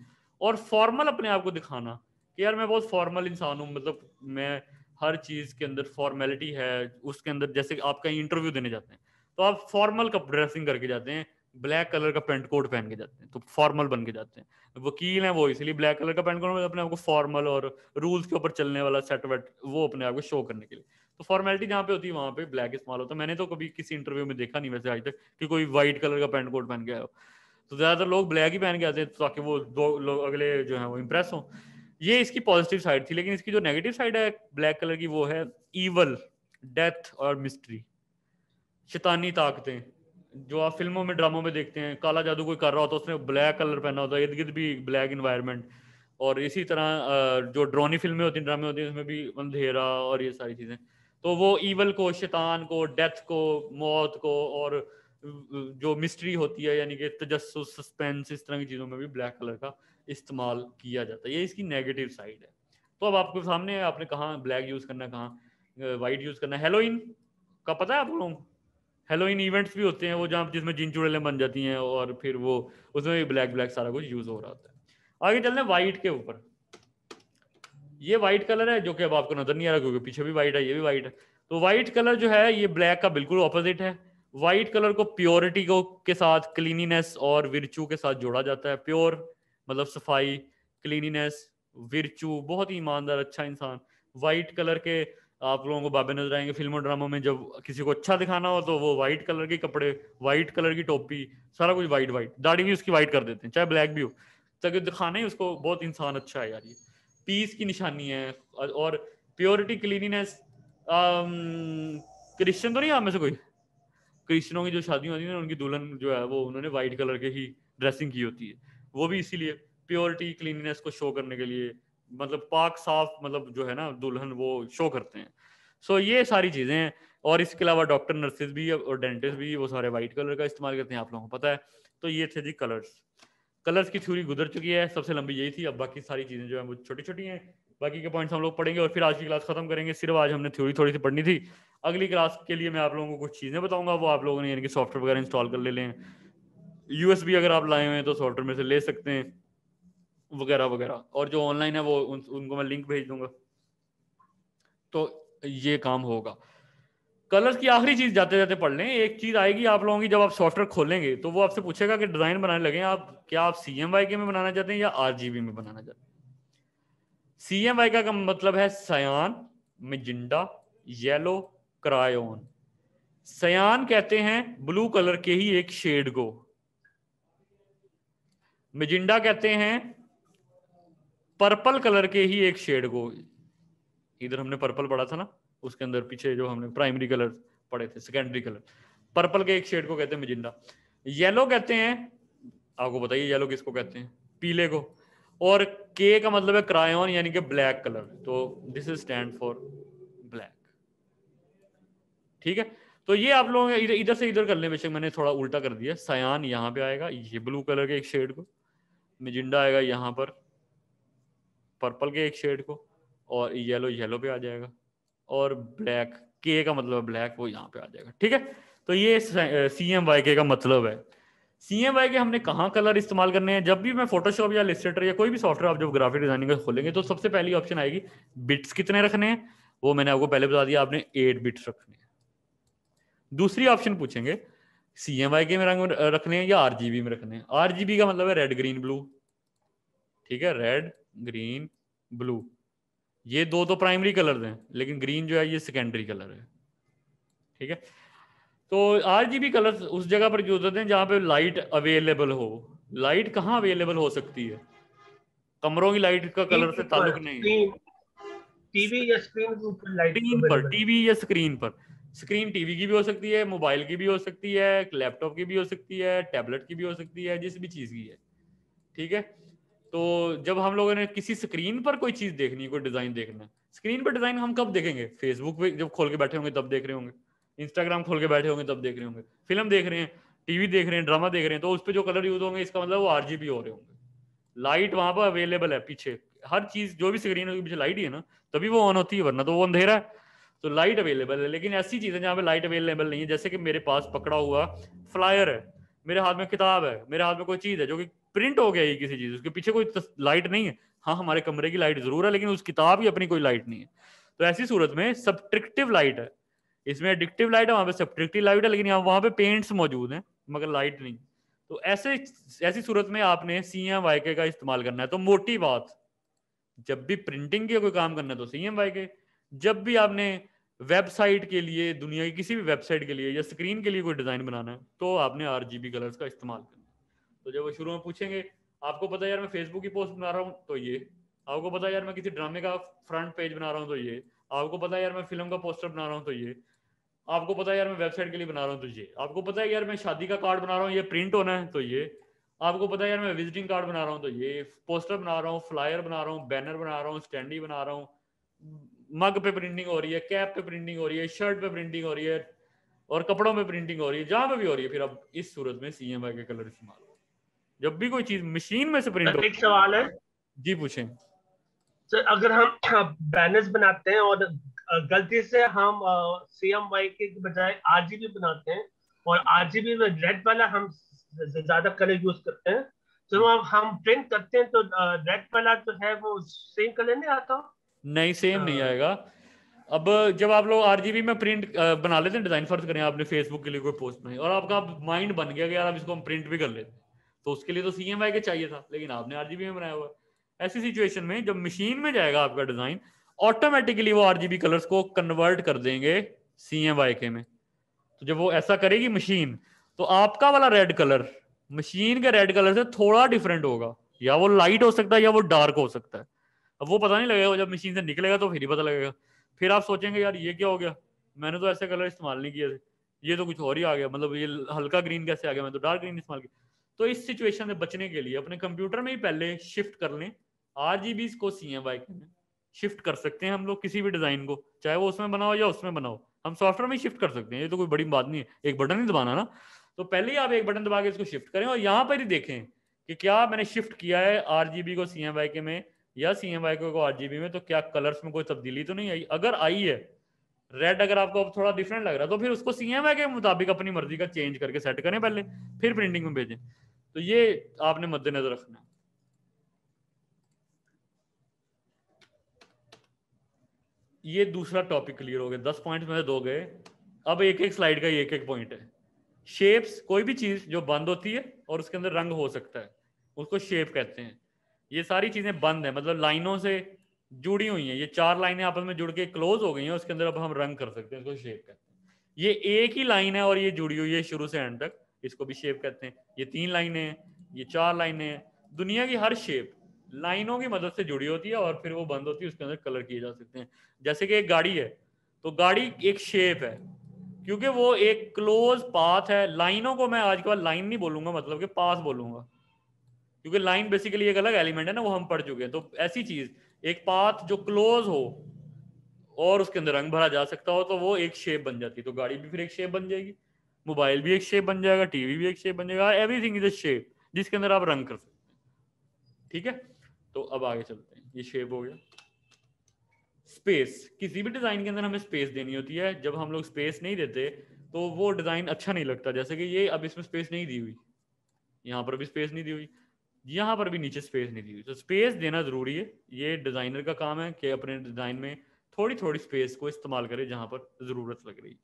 और फॉर्मल अपने आप को दिखाना कि यार मैं बहुत फॉर्मल इंसान हूँ मतलब मैं हर चीज के अंदर फॉर्मेलिटी है उसके अंदर जैसे आप कहीं इंटरव्यू देने जाते हैं तो आप फॉर्मल का ड्रेसिंग करके जाते हैं ब्लैक कलर का पेंट कोट पहन के जाते हैं तो फॉर्मल बन के जाते हैं वकील हैं वो इसलिए ब्लैक कलर का पेंट कोट अपने आप को फॉर्मल और रूल्स के ऊपर चलने वाला सेट वेट वो अपने आप को शो करने के लिए तो फॉर्मेलिटी जहाँ पे होती है वहाँ पे ब्लैक इस्तेमाल होता है मैंने तो कभी किसी इंटरव्यू में देखा नहीं वैसे आज तक कि कोई व्हाइट कलर का पेंट कोट पहन के आया हो तो ज्यादातर लोग ब्लैक ही पहन के आते हैं ताकि वो दो लोग अगले जो है वो इम्प्रेस हो ये इसकी पॉजिटिव साइड थी लेकिन इसकी जो नेगेटिव साइड है ब्लैक कलर की वो है ईवल डेथ और मिस्ट्री शैतानी ताकतें जो आप फिल्मों में ड्रामों में देखते हैं काला जादू कोई कर रहा होता है उसने ब्लैक कलर पहना होता है इर्द गिर्द भी ब्लैक इन्वायरमेंट और इसी तरह जो ड्रोनी फिल्में होती हैं ड्रामे होते हैं उसमें भी अंधेरा और ये सारी चीज़ें तो वो ईवल को शैतान को डेथ को मौत को और जो मिस्ट्री होती है यानी कि तजस्स सस्पेंस इस तरह की चीज़ों में भी ब्लैक कलर का इस्तेमाल किया जाता है ये इसकी नेगेटिव साइड है तो अब आपके सामने आपने कहाँ ब्लैक यूज़ करना कहाँ वाइट यूज़ करना हेलोइन का पता है आप लोगों को हेलोइन इवेंट्स भी होते हैं वो जहाँ जिसमें जिन चुड़ैलें बन जाती हैं और फिर वो उसमें भी ब्लैक ब्लैक सारा कुछ यूज हो रहा होता है आगे चलना है वाइट के ऊपर ये वाइट कलर है जो कि अब आपको नजर नहीं आ रहा क्योंकि पीछे भी वाइट है ये भी वाइट है तो वाइट कलर जो है ये ब्लैक का बिल्कुल ऑपोजिट है वाइट कलर को प्योरिटी को के साथ क्लीनिनेस और विरचू के साथ जोड़ा जाता है प्योर मतलब सफाई क्लीनिनेस विरचू बहुत ही ईमानदार अच्छा इंसान वाइट कलर के आप लोगों को बाबे नजर आएंगे फिल्मों ड्रामों में जब किसी को अच्छा दिखाना हो तो वो व्हाइट कलर के कपड़े व्हाइट कलर की टोपी सारा कुछ व्हाइट व्हाइट दाढ़ी भी उसकी वाइट कर देते हैं चाहे ब्लैक भी हो ताकि तो दिखाना ही उसको बहुत इंसान अच्छा है यार ये पीस की निशानी है और प्योरिटी क्लीनिनेस क्रिश्चियन तो नहीं आप में से कोई क्रिश्चनों की जो शादी होती है ना उनकी दुल्हन जो है वो उन्होंने वाइट कलर के ही ड्रेसिंग की होती है वो भी इसीलिए प्योरिटी क्लीनिनेस को शो करने के लिए मतलब पाक साफ मतलब जो है ना दुल्हन वो शो करते हैं सो so, ये सारी चीज़ें हैं और इसके अलावा डॉक्टर नर्सेज भी और डेंटिस्ट भी वो सारे व्हाइट कलर का इस्तेमाल करते हैं आप लोगों को पता है तो ये थे जी कलर्स कलर्स की थ्योरी गुजर चुकी है सबसे लंबी यही थी अब बाकी सारी चीज़ें जो है वो छोटी छोटी हैं बाकी के पॉइंट्स हम लोग पढ़ेंगे और फिर आज की क्लास खत्म करेंगे सिर्फ आज हमने थ्योरी थोड़ी सी पढ़नी थी अगली क्लास के लिए मैं आप लोगों को कुछ चीज़ें बताऊंगा वो आप लोगों ने यानी कि सॉफ्टवेयर वगैरह इंस्टॉल कर ले लें यूएसबी अगर आप लाए हुए हैं तो सॉफ्टवेयर में से ले सकते हैं वगैरह वगैरह और जो ऑनलाइन है वो उन, उनको मैं लिंक भेज दूंगा तो ये काम होगा कलर्स की आखिरी चीज जाते जाते पढ़ लें एक चीज आएगी आप लोगों की जब आप सॉफ्टवेयर खोलेंगे तो वो आपसे पूछेगा कि डिजाइन बनाने लगे आप क्या आप सी एम वाई के में बनाना चाहते हैं या आर जी बी में बनाना चाहते हैं सी का, का मतलब है सयान मिजिंडा येलो क्रायोन सयान कहते हैं ब्लू कलर के ही एक शेड को मिजिंडा कहते हैं पर्पल कलर के ही एक शेड को इधर हमने पर्पल पढ़ा था ना उसके अंदर पीछे जो हमने प्राइमरी कलर पढ़े थे सेकेंडरी कलर पर्पल के एक शेड को कहते हैं मिजिंडा येलो कहते हैं आपको बताइए येलो किसको कहते हैं पीले को और के का मतलब है क्रायोन यानी कि ब्लैक कलर तो this is stand for black ठीक है तो ये आप लोगों इधर इधर से इधर करने बेशक मैंने थोड़ा उल्टा कर दिया सयान यहाँ पे आएगा ये ब्लू कलर के एक शेड को मिजिंडा आएगा यहाँ पर पर्पल के एक शेड को और येलो येलो पे आ जाएगा और ब्लैक के का मतलब ब्लैक वो यहाँ पे आ जाएगा ठीक है तो ये सी एम वाई के का मतलब है सी एम वाई के हमने कहाँ कलर इस्तेमाल करने हैं जब भी मैं फोटोशॉप या लिस्टेटर या कोई भी सॉफ्टवेयर आप जब ग्राफिक डिजाइनिंग का खोलेंगे तो सबसे पहली ऑप्शन आएगी बिट्स कितने रखने हैं वो मैंने आपको पहले बता दिया आपने एट बिट्स रखने हैं दूसरी ऑप्शन पूछेंगे सी एम वाई के में रंग रखने हैं या आर जी बी में रखने हैं आर जी बी का मतलब है रेड ग्रीन ब्लू ठीक है रेड ग्रीन ब्लू ये दो तो प्राइमरी कलर हैं लेकिन ग्रीन जो है ये सेकेंडरी कलर है ठीक है तो आरजीबी कलर उस जगह पर यूज होते हैं जहां पे लाइट अवेलेबल हो लाइट कहाँ अवेलेबल हो सकती है कमरों की लाइट का कलर से ताल्लुक नहीं टीवी या स्क्रीन टीवी पर टीवी या स्क्रीन पर स्क्रीन टीवी की भी हो सकती है मोबाइल की भी हो सकती है लैपटॉप की भी हो सकती है टैबलेट की भी हो सकती है जिस भी चीज की है ठीक है तो जब हम लोगों ने किसी स्क्रीन पर कोई चीज देखनी कोई डिजाइन देखना स्क्रीन पर डिजाइन हम कब देखेंगे फेसबुक पे जब खोल के बैठे होंगे तब देख रहे होंगे इंस्टाग्राम खोल के बैठे होंगे तब देख रहे होंगे फिल्म देख रहे हैं टीवी देख रहे हैं ड्रामा देख रहे हैं तो उस पर जो कलर यूज होंगे इसका मतलब वो आर हो रहे होंगे लाइट वहां पर अवेलेबल है पीछे हर चीज जो भी स्क्रीन होगी पीछे लाइट ही है ना तभी वो ऑन होती है वरना तो वो अंधेरा है तो लाइट अवेलेबल है लेकिन ऐसी चीजें जहाँ पे लाइट अवेलेबल नहीं है जैसे कि मेरे पास पकड़ा हुआ फ्लायर है मेरे हाथ में किताब है मेरे हाथ में कोई चीज़ है जो कि प्रिंट हो गया है किसी चीज़ उसके पीछे कोई लाइट नहीं है हाँ हमारे कमरे की लाइट जरूर है लेकिन उस किताब की अपनी कोई लाइट नहीं है तो ऐसी सूरत में सब्ट्रिक्टिव लाइट है इसमें एडिक्टिव लाइट है वहां पे सब्ट्रिक्टिव लाइट है लेकिन यहाँ वहां पे पेंट्स मौजूद हैं मगर लाइट नहीं तो ऐसे ऐसी सूरत में आपने सी एम वाई के का इस्तेमाल करना है तो मोटी बात जब भी प्रिंटिंग के कोई काम करना है तो सी एम वाई के जब भी आपने वेबसाइट के लिए दुनिया की किसी भी वेबसाइट के लिए या स्क्रीन के लिए कोई डिज़ाइन बनाना है तो आपने आर जी बी कलर्स का इस्तेमाल करना है तो जब वो शुरू में पूछेंगे आपको पता है यार मैं फेसबुक की पोस्ट बना रहा हूँ तो ये आपको पता है यार मैं किसी ड्रामे का फ्रंट पेज बना रहा हूँ तो ये आपको पता है यार मैं फिल्म का पोस्टर बना रहा हूँ तो ये आपको पता है यार मैं वेबसाइट के लिए बना रहा हूँ तो ये आपको पता है यार मैं शादी का कार्ड बना रहा हूँ ये प्रिंट होना है तो ये आपको पता है यार मैं विजिटिंग कार्ड बना रहा हूँ तो ये पोस्टर बना रहा हूँ फ्लायर बना रहा हूँ बैनर बना रहा हूँ स्टैंडी बना रहा हूँ मग पे प्रिंटिंग हो रही है कैप पे प्रिंटिंग हो रही है शर्ट पे प्रिंटिंग हो रही है और कपड़ों में प्रिंटिंग हो रही है जहां पे भी हो रही है फिर अब इस सूरत में सी एम आई के कलर इस्तेमाल हो जब भी कोई चीज मशीन में से प्रिंट एक सवाल है जी पूछे सर अगर हम बैनर्स बनाते हैं और गलती से हम सी एम वाई के बजाय आर जी बी बनाते हैं और आर जी बी में रेड वाला हम ज्यादा कलर यूज करते हैं तो हम प्रिंट करते हैं तो रेड वाला जो है वो सेम कलर नहीं आता नहीं सेम नहीं हाँ। आएगा अब जब आप लोग आरजीबी में प्रिंट बना लेते हैं डिजाइन फर्ज करें आपने फेसबुक के लिए कोई पोस्ट बनाई और आपका माइंड बन गया कि यार आप इसको हम प्रिंट भी कर लेते हैं तो उसके लिए तो सी एम के चाहिए था लेकिन आपने आरजीबी में बनाया हुआ ऐसी सिचुएशन में जब मशीन में जाएगा आपका डिजाइन ऑटोमेटिकली वो आरजीबी कलर्स को कन्वर्ट कर देंगे सी एम के में तो जब वो ऐसा करेगी मशीन तो आपका वाला रेड कलर मशीन के रेड कलर से थोड़ा डिफरेंट होगा या वो लाइट हो सकता है या वो डार्क हो सकता है अब वो पता नहीं लगेगा जब मशीन से निकलेगा तो फिर ही पता लगेगा फिर आप सोचेंगे यार ये क्या हो गया मैंने तो ऐसे कलर इस्तेमाल नहीं किए थे ये तो कुछ और ही आ गया मतलब ये हल्का ग्रीन कैसे आ गया मैं तो डार्क ग्रीन इस्तेमाल किया तो इस सिचुएशन से बचने के लिए अपने कंप्यूटर में ही पहले शिफ्ट कर लें आर जी को सी एम वाई में शिफ्ट कर सकते हैं हम लोग किसी भी डिजाइन को चाहे वो उसमें बनाओ या उसमें बनाओ हम सॉफ्टवेयर में शिफ्ट कर सकते हैं ये तो कोई बड़ी बात नहीं है एक बटन ही दबाना ना तो पहले ही आप एक बटन दबा के इसको शिफ्ट करें और यहाँ पर ही देखें कि क्या मैंने शिफ्ट किया है आर को सी एम वाई के में या सी एम आई को आरजीबी में तो क्या कलर्स में कोई तब्दीली तो नहीं आई अगर आई है रेड अगर आपको अब थोड़ा डिफरेंट लग रहा है तो फिर उसको सी एम आई के मुताबिक अपनी मर्जी का चेंज करके सेट करें पहले फिर प्रिंटिंग में भेजें तो ये आपने मद्देनजर रखना है ये दूसरा टॉपिक क्लियर हो गया दस पॉइंट में दो गए अब एक एक स्लाइड का एक एक पॉइंट है शेप्स कोई भी चीज जो बंद होती है और उसके अंदर रंग हो सकता है उसको शेप कहते हैं ये सारी चीजें बंद है मतलब लाइनों से जुड़ी हुई है ये चार लाइनें आपस में जुड़ के क्लोज हो गई हैं उसके अंदर अब हम रंग कर सकते हैं इसको शेप कहते हैं ये एक ही लाइन है और ये जुड़ी हुई है शुरू से एंड तक इसको भी शेप कहते हैं ये तीन लाइनें हैं ये चार लाइनें हैं दुनिया की हर शेप लाइनों की मदद से जुड़ी होती है और फिर वो बंद होती है उसके अंदर कलर किए जा सकते हैं जैसे कि एक गाड़ी है तो गाड़ी एक शेप है क्योंकि वो एक क्लोज पाथ है लाइनों को मैं आज के बाद लाइन नहीं बोलूंगा मतलब कि पास बोलूंगा क्योंकि लाइन बेसिकली एक अलग एलिमेंट है ना वो हम पढ़ चुके हैं तो ऐसी चीज एक पाथ जो क्लोज हो और उसके अंदर रंग भरा जा सकता हो तो वो एक शेप बन जाती है तो गाड़ी भी फिर एक शेप बन जाएगी मोबाइल भी एक शेप बन जाएगा टीवी भी एक शेप बन जाएगा एवरीथिंग इज अ शेप जिसके अंदर आप रंग कर सकते हैं ठीक है तो अब आगे चलते हैं ये शेप हो गया स्पेस किसी भी डिजाइन के अंदर हमें स्पेस देनी होती है जब हम लोग स्पेस नहीं देते तो वो डिजाइन अच्छा नहीं लगता जैसे कि ये अब इसमें स्पेस नहीं दी हुई यहाँ पर भी स्पेस नहीं दी हुई यहाँ पर भी नीचे स्पेस नहीं दी तो स्पेस देना ज़रूरी है ये डिज़ाइनर का काम है कि अपने डिज़ाइन में थोड़ी थोड़ी स्पेस को इस्तेमाल करे जहां पर ज़रूरत लग रही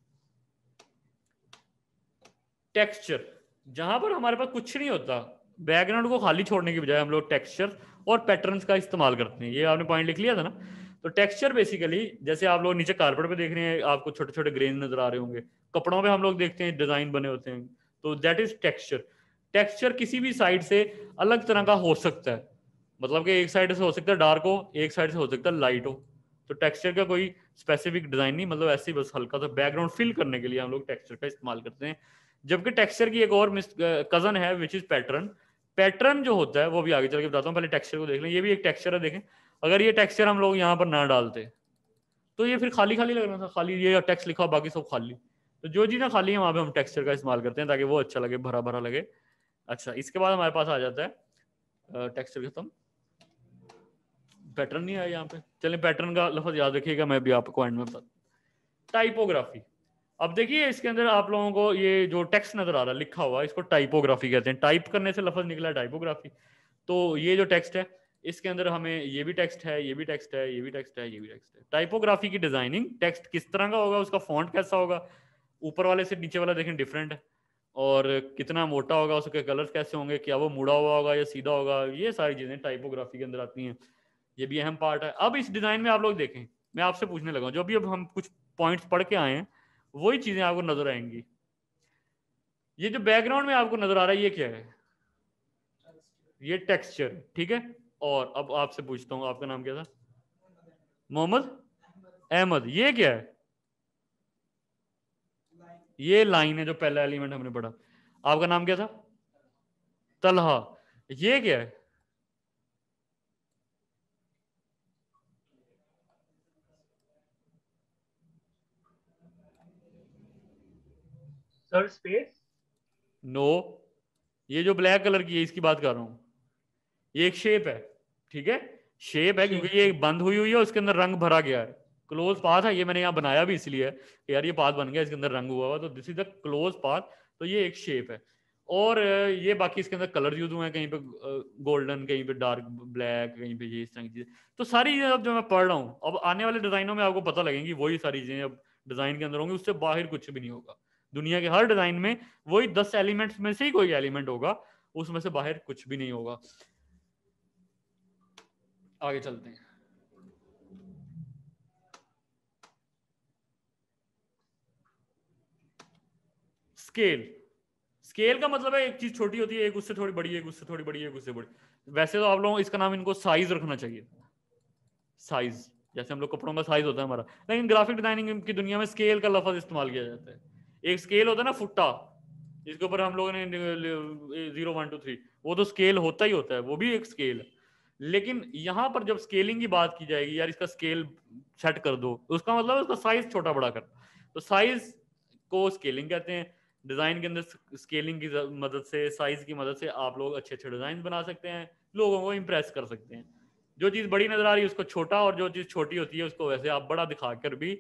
टेक्सचर जहां पर हमारे पास कुछ नहीं होता बैकग्राउंड को खाली छोड़ने की बजाय हम लोग टेक्सचर और पैटर्न का इस्तेमाल करते हैं ये आपने पॉइंट लिख लिया था ना तो टेक्सचर बेसिकली जैसे आप लोग नीचे कार्पेट पे देख रहे हैं आपको छोटे छोटे ग्रेन नजर आ रहे होंगे कपड़ों पे हम लोग देखते हैं डिजाइन बने होते हैं तो दैट इज टेक्सचर टेक्सचर किसी भी साइड से अलग तरह का हो सकता है मतलब कि एक साइड से हो सकता है डार्क हो एक साइड से हो सकता है लाइट हो तो टेक्सचर का कोई स्पेसिफिक डिजाइन नहीं मतलब ऐसे ही बस हल्का सा बैकग्राउंड फिल करने के लिए हम लोग टेक्सचर का इस्तेमाल करते हैं जबकि टेक्सचर की एक और कजन है विच इज पैटर्न पैटर्न जो होता है वो भी आगे चल के बताता हूँ पहले टेक्सचर को देख लें ये भी एक टेक्सचर है देखें अगर ये टेक्सचर हम लोग यहाँ पर ना डालते तो ये फिर खाली खाली लग रहा था खाली ये टेक्स्ट लिखा बाकी सब खाली तो जो चीज़ें खाली है वहाँ पर हम टेक्सचर का इस्तेमाल करते हैं ताकि वो अच्छा लगे भरा भरा लगे अच्छा इसके बाद हमारे पास आ जाता है टेक्सचर खत्म पैटर्न नहीं आया यहाँ पे चलिए पैटर्न का लफज याद रखिएगा मैं भी आपको एंड में बता टाइपोग्राफी अब देखिए इसके अंदर आप लोगों को ये जो टेक्स्ट नजर आ रहा है लिखा हुआ इसको टाइपोग्राफी कहते हैं टाइप करने से लफज निकला टाइपोग्राफी तो ये जो टेक्स्ट है इसके अंदर हमें ये भी टेक्स्ट है ये भी टेक्स्ट है ये भी टेक्स्ट है ये भी टेक्स्ट है टाइपोग्राफी की डिजाइनिंग टेक्स्ट किस तरह का होगा उसका फॉन्ट कैसा होगा ऊपर वाले से नीचे वाला देखें डिफरेंट है और कितना मोटा होगा उसके कलर्स कैसे होंगे क्या वो मुड़ा हुआ होगा या सीधा होगा ये सारी चीज़ें टाइपोग्राफी के अंदर आती हैं ये भी अहम पार्ट है अब इस डिज़ाइन में आप लोग देखें मैं आपसे पूछने लगा जो भी अब हम कुछ पॉइंट्स पढ़ के आए हैं वही चीज़ें आपको नज़र आएंगी ये जो बैकग्राउंड में आपको नज़र आ रहा है ये क्या है ये टेक्सचर ठीक है और अब आपसे पूछता हूँ आपका नाम क्या था मोहम्मद अहमद ये क्या है ये लाइन है जो पहला एलिमेंट हमने पढ़ा आपका नाम क्या था तलहा ये क्या है सर स्पेस नो ये जो ब्लैक कलर की है इसकी बात कर रहा हूं ये एक शेप है ठीक है शेप है क्योंकि ये बंद हुई हुई है उसके अंदर रंग भरा गया है क्लोज पाथ है ये मैंने यहाँ बनाया भी इसलिए कि यार ये पाथ बन गया इसके अंदर रंग हुआ हुआ तो this is the close path तो ये एक शेप है और ये बाकी इसके अंदर कलर यूज हुए हैं कहीं पे गोल्डन कहीं पे डार्क ब्लैक कहीं पे ये इस तरह की चीज़ें तो सारी चीज़ें अब जो मैं पढ़ रहा हूँ अब आने वाले डिज़ाइनों में आपको पता लगेंगी वही सारी चीज़ें अब डिज़ाइन के अंदर होंगी उससे बाहर कुछ भी नहीं होगा दुनिया के हर डिज़ाइन में वही दस एलिमेंट्स में से ही कोई एलिमेंट होगा उसमें से बाहर कुछ भी नहीं होगा आगे चलते हैं स्केल स्केल का मतलब है एक चीज छोटी होती है एक उससे थोड़ी बड़ी है एक उससे थोड़ी बड़ी है एक उससे बड़ी वैसे तो आप लोगों इसका नाम इनको साइज रखना चाहिए साइज जैसे हम लोग कपड़ों का साइज होता है हमारा लेकिन ग्राफिक डिजाइनिंग की दुनिया में स्केल का लफज इस्तेमाल किया जाता है एक स्केल होता है ना फुट्टा जिसके ऊपर हम लोगों ने जीरो वन टू थ्री वो तो स्केल होता ही होता है वो भी एक स्केल है लेकिन यहाँ पर जब स्केलिंग की बात की जाएगी यार इसका स्केल सेट कर दो उसका मतलब उसका साइज छोटा बड़ा कर तो साइज को स्केलिंग कहते हैं डिज़ाइन के अंदर स्केलिंग की मदद से साइज़ की मदद से आप लोग अच्छे अच्छे डिज़ाइन बना सकते हैं लोगों को इम्प्रेस कर सकते हैं जो चीज़ बड़ी नज़र आ रही है उसको छोटा और जो चीज़ छोटी होती है उसको वैसे आप बड़ा दिखाकर भी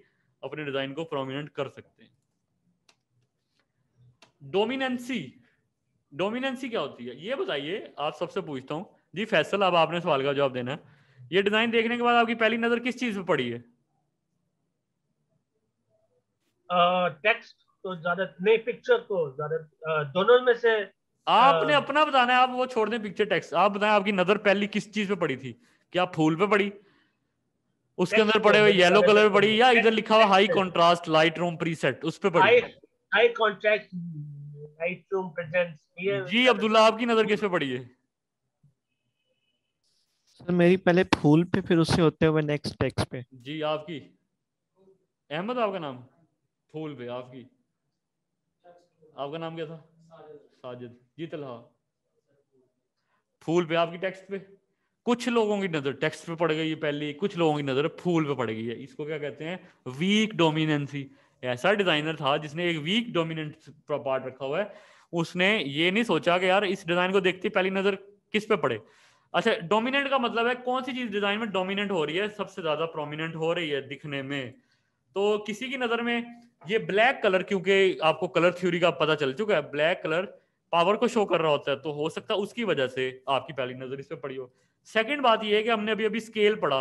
अपने डिज़ाइन को प्रोमिनेंट कर सकते हैं डोमिनेंसी डोमिनेंसी क्या होती है ये बताइए आप सबसे पूछता हूँ जी फैसल अब आपने सवाल का जवाब देना है ये डिज़ाइन देखने के बाद आपकी पहली नज़र किस चीज़ पर पड़ी है टेक्स्ट तो ज्यादा नहीं पिक्चर तो ज्यादा दोनों में से आपने आ, अपना बताना है आप वो छोड़ दें पिक्चर टैक्स आप बताएं आपकी नजर पहली किस चीज पे पड़ी थी क्या फूल पे पड़ी उसके अंदर पड़े हुए येलो कलर में पड़ी या इधर लिखा हुआ high contrast Lightroom preset उस पे पड़ी high contrast Lightroom presents जी अब्दुल्ला आपकी नजर किस पे पड़ी है सर मेरी पहले फूल पे फिर उससे होते हुए नेक्स्ट टेक्स्ट पे जी आपकी अहमद आपका नाम फूल पे आपकी आपका नाम क्या था साजिद जी तलहा फूल पे आपकी टेक्स्ट पे कुछ लोगों की नजर टेक्स्ट पे पड़ गई है पहली कुछ लोगों की नजर फूल पे पड़ गई है इसको क्या कहते हैं वीक डोमिनेंसी ऐसा डिजाइनर था जिसने एक वीक डोमिनेंट पार्ट रखा हुआ है उसने ये नहीं सोचा कि यार इस डिजाइन को देखते पहली नजर किस पे पड़े अच्छा डोमिनेंट का मतलब है कौन सी चीज डिजाइन में डोमिनेंट हो रही है सबसे ज्यादा प्रोमिनेंट हो रही है दिखने में तो किसी की नजर में ये ब्लैक कलर क्योंकि आपको कलर थ्योरी का पता चल चुका है ब्लैक कलर पावर को शो कर रहा होता है तो हो सकता है उसकी वजह से आपकी पहली नजर इस पर पड़ी हो सेकंड बात यह है कि हमने अभी अभी स्केल पढ़ा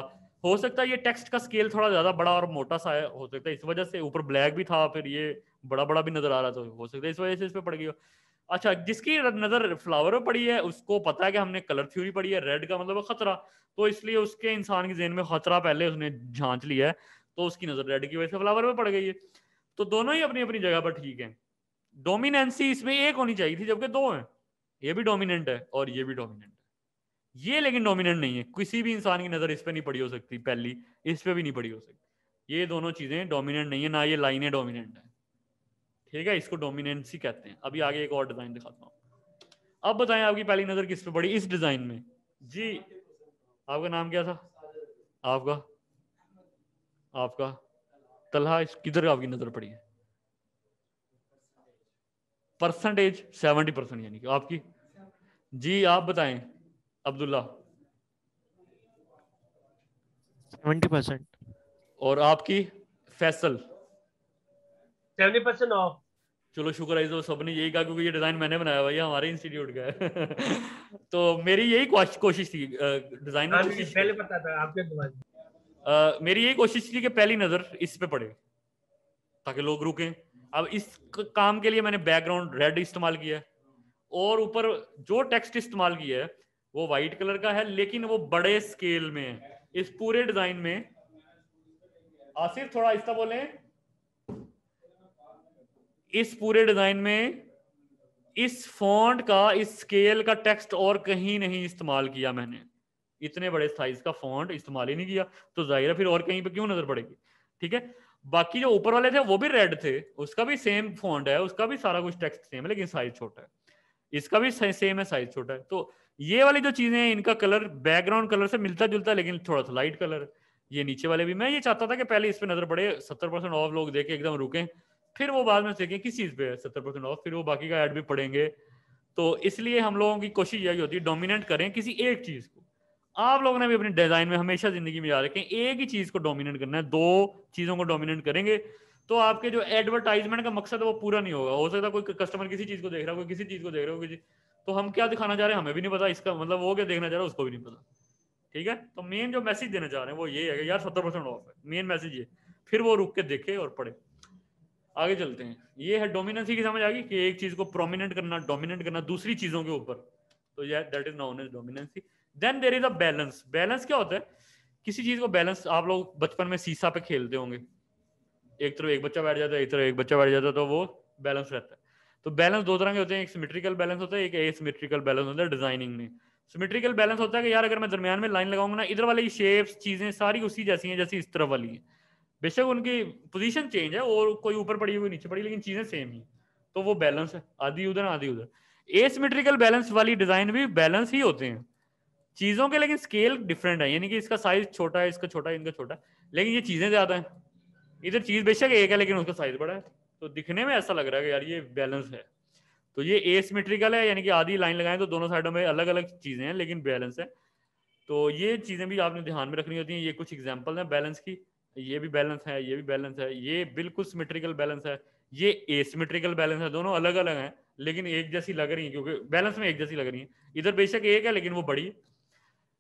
हो सकता है ये टेक्स्ट का स्केल थोड़ा ज्यादा बड़ा और मोटा सा है हो सकता है इस वजह से ऊपर ब्लैक भी था फिर ये बड़ा बड़ा भी नजर आ रहा था हो सकता है इस वजह से इस पर पड़ गई हो अच्छा जिसकी नजर फ्लावर पर पड़ी है उसको पता है कि हमने कलर थ्योरी पढ़ी है रेड का मतलब खतरा तो इसलिए उसके इंसान के जेन में खतरा पहले उसने झांच लिया है तो उसकी नजर रेड की वजह से फ्लावर पर पड़ गई है तो दोनों ही अपनी अपनी जगह पर ठीक है डोमिनेंसी इसमें एक होनी चाहिए थी जबकि दो है ये भी डोमिनेंट है और ये भी डोमिनेंट है ये लेकिन डोमिनेंट नहीं है किसी भी इंसान की नजर इस पर नहीं पड़ी हो सकती पहली इस पर भी नहीं पड़ी हो सकती ये दोनों चीजें डोमिनेंट नहीं है ना ये लाइने डोमिनेंट है ठीक है इसको डोमिनेंसी कहते हैं अभी आगे एक और डिजाइन दिखाता हूँ अब बताएं आपकी पहली नजर किस पे पड़ी इस डिजाइन में जी आपका नाम क्या था आपका आपका तलहा किधर आपकी नजर पड़ी है परसेंटेज सेवेंटी परसेंट यानी कि आपकी जी आप बताएं अब्दुल्ला सेवेंटी परसेंट और आपकी फैसल सेवेंटी परसेंट ऑफ चलो शुक्र है सब ने यही कहा क्योंकि ये डिज़ाइन मैंने बनाया हुआ हमारे इंस्टीट्यूट का है तो मेरी यही कोशिश थी डिज़ाइन हाँ, पहले पता था आपके मेरी यही कोशिश थी कि पहली नजर इस पे पड़े ताकि लोग रुकें अब इस काम के लिए मैंने बैकग्राउंड रेड इस्तेमाल किया है और ऊपर जो टेक्स्ट इस्तेमाल किया है वो वाइट कलर का है लेकिन वो बड़े स्केल में है इस पूरे डिजाइन में आसिफ थोड़ा आहिस्ता बोले इस पूरे डिजाइन में इस फॉन्ट का इस स्केल का टेक्स्ट और कहीं नहीं इस्तेमाल किया मैंने इतने बड़े साइज का फॉन्ट इस्तेमाल ही नहीं किया तो जाहिर है फिर और कहीं पे क्यों नजर पड़ेगी ठीक है बाकी जो ऊपर वाले थे वो भी रेड थे उसका भी सेम फॉन्ट है उसका भी सारा कुछ टेक्स्ट सेम है लेकिन साइज छोटा है इसका भी सेम है साइज छोटा है तो ये वाली जो चीजें हैं इनका कलर बैकग्राउंड कलर से मिलता जुलता लेकिन थोड़ा सा लाइट कलर ये नीचे वाले भी मैं ये चाहता था कि पहले इस पे नजर पड़े सत्तर परसेंट ऑफ लोग देखे एकदम रुके फिर वो बाद में देखें किस चीज पे है सत्तर परसेंट ऑफ फिर वो बाकी का एड भी पड़ेंगे तो इसलिए हम लोगों की कोशिश यही होती है डोमिनेट करें किसी एक चीज को आप लोगों ने भी अपने डिजाइन में हमेशा जिंदगी में याद रखें एक ही चीज को डोमिनेट करना है दो चीजों को डोमिनेट करेंगे तो आपके जो एडवर्टाइजमेंट का मकसद है वो पूरा नहीं होगा हो सकता है कोई कस्टमर किसी चीज को देख रहा हो किसी चीज को देख रहा हो किसी तो हम क्या दिखाना चाह रहे हैं हमें भी नहीं पता इसका मतलब वो क्या देखना चाह रहा है उसको भी नहीं पता ठीक है तो मेन जो मैसेज देना चाह रहे हैं वो ये है कि यार सत्तर परसेंट ऑफ है मेन मैसेज ये फिर वो रुक के देखे और पढ़े आगे चलते हैं ये है डोमिनेंसी की समझ आ गई कि एक चीज को प्रोमिनेंट करना डोमिनेंट करना दूसरी चीजों के ऊपर तो यह that is known as dominancy then there is a balance balance क्या होता है किसी चीज को बैलेंस आप लोग बचपन में सीसा पे खेलते होंगे एक तरफ एक बच्चा बैठ जाता है एक तरफ एक बच्चा बैठ जाता है तो वो बैलेंस रहता है तो बैलेंस दो तरह के होते हैं एक सिमेट्रिकल बैलेंस होता है एक एसिमेट्रिकल बैलेंस होता है डिजाइनिंग में सिमेट्रिकल बैलेंस होता है कि यार अगर मैं दरमियान में लाइन लगाऊंगा ना इधर वाली शेप्स चीजें सारी उसी जैसी हैं जैसी इस तरफ वाली है बेशक उनकी पोजीशन चेंज है और कोई ऊपर पड़ी हुई नीचे पड़ी लेकिन चीजें सेम ही तो वो बैलेंस है आधी उधर आधी उधर एसिमेट्रिकल बैलेंस वाली डिजाइन भी बैलेंस ही होते हैं चीजों के लेकिन स्केल डिफरेंट है यानी कि इसका साइज छोटा है इसका छोटा इनका छोटा है लेकिन ये चीजें ज्यादा है इधर तो चीज बेशक एक है लेकिन उसका साइज बड़ा है तो दिखने में ऐसा लग रहा है कि यार ये बैलेंस है तो ये एसमेट्रिकल है यानी कि आधी लाइन लगाएं तो दोनों साइडों में अलग अलग चीजें हैं लेकिन बैलेंस है तो ये चीजें भी आपने ध्यान में रखनी होती हैं ये कुछ एग्जाम्पल हैं बैलेंस की ये भी बैलेंस है ये भी बैलेंस है ये बिल्कुल सिमेट्रिकल बैलेंस है ये एसमेट्रिकल बैलेंस है दोनों अलग अलग हैं लेकिन एक जैसी लग रही है क्योंकि बैलेंस में एक जैसी लग रही है इधर बेशक एक है लेकिन वो बड़ी है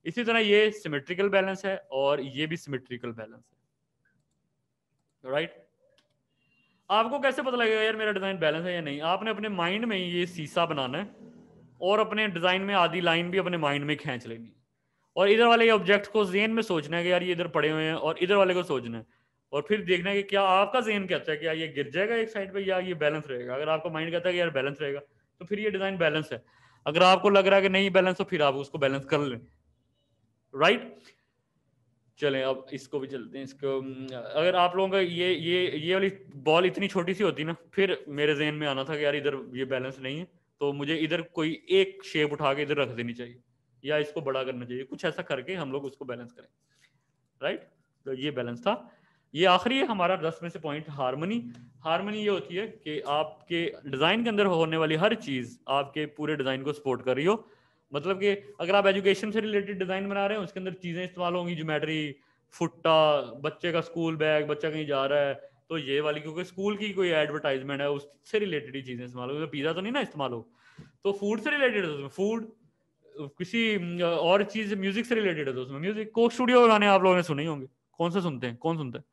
इसी तरह ये सिमेट्रिकल बैलेंस है और ये भी सिमेट्रिकल बैलेंस है राइट right? आपको कैसे पता लगेगा यार मेरा डिजाइन बैलेंस है या नहीं आपने अपने माइंड में ये सीसा बनाना है और अपने डिजाइन में आधी लाइन भी अपने माइंड में खींच लेनी है और इधर वाले ऑब्जेक्ट को जेन में सोचना है कि यार ये इधर पड़े हुए हैं और इधर वाले को सोचना है और फिर देखना है कि क्या आपका जेन कहता है कि यार ये गिर जाएगा एक साइड पे या ये बैलेंस रहेगा अगर आपका माइंड कहता है कि यार बैलेंस रहेगा तो फिर ये डिजाइन बैलेंस है अगर आपको लग रहा है कि नहीं बैलेंस तो फिर आप उसको बैलेंस कर लें राइट चले चलें अब इसको भी चलते हैं इसको अगर आप लोगों का ये ये ये वाली बॉल इतनी छोटी सी होती ना फिर मेरे जहन में आना था कि यार इधर ये बैलेंस नहीं है तो मुझे इधर कोई एक शेप उठा के इधर रख देनी चाहिए या इसको बड़ा करना चाहिए कुछ ऐसा करके हम लोग उसको बैलेंस करें राइट तो ये बैलेंस था ये आखिरी है हमारा दस में से पॉइंट हारमोनी हारमोनी ये होती है कि आपके डिज़ाइन के अंदर होने वाली हर चीज़ आपके पूरे डिज़ाइन को सपोर्ट कर रही हो मतलब कि अगर आप एजुकेशन से रिलेटेड डिजाइन बना रहे हैं उसके अंदर चीजें इस्तेमाल होंगी जोमेट्री फुट्टा बच्चे का स्कूल बैग बच्चा कहीं जा रहा है तो ये वाली क्योंकि स्कूल की कोई एडवर्टाइजमेंट है उससे रिलेटेड ही चीजें इस्तेमाल होगी पिज्जा तो नहीं ना इस्तेमाल हो तो फूड से रिलेटेड है उसमें फूड किसी और चीज म्यूजिक से रिलेटेड है तो उसमें म्यूजिक कोक स्टूडियो गाने आप लोगों ने सुने ही होंगे कौन से सुनते हैं कौन सुनते हैं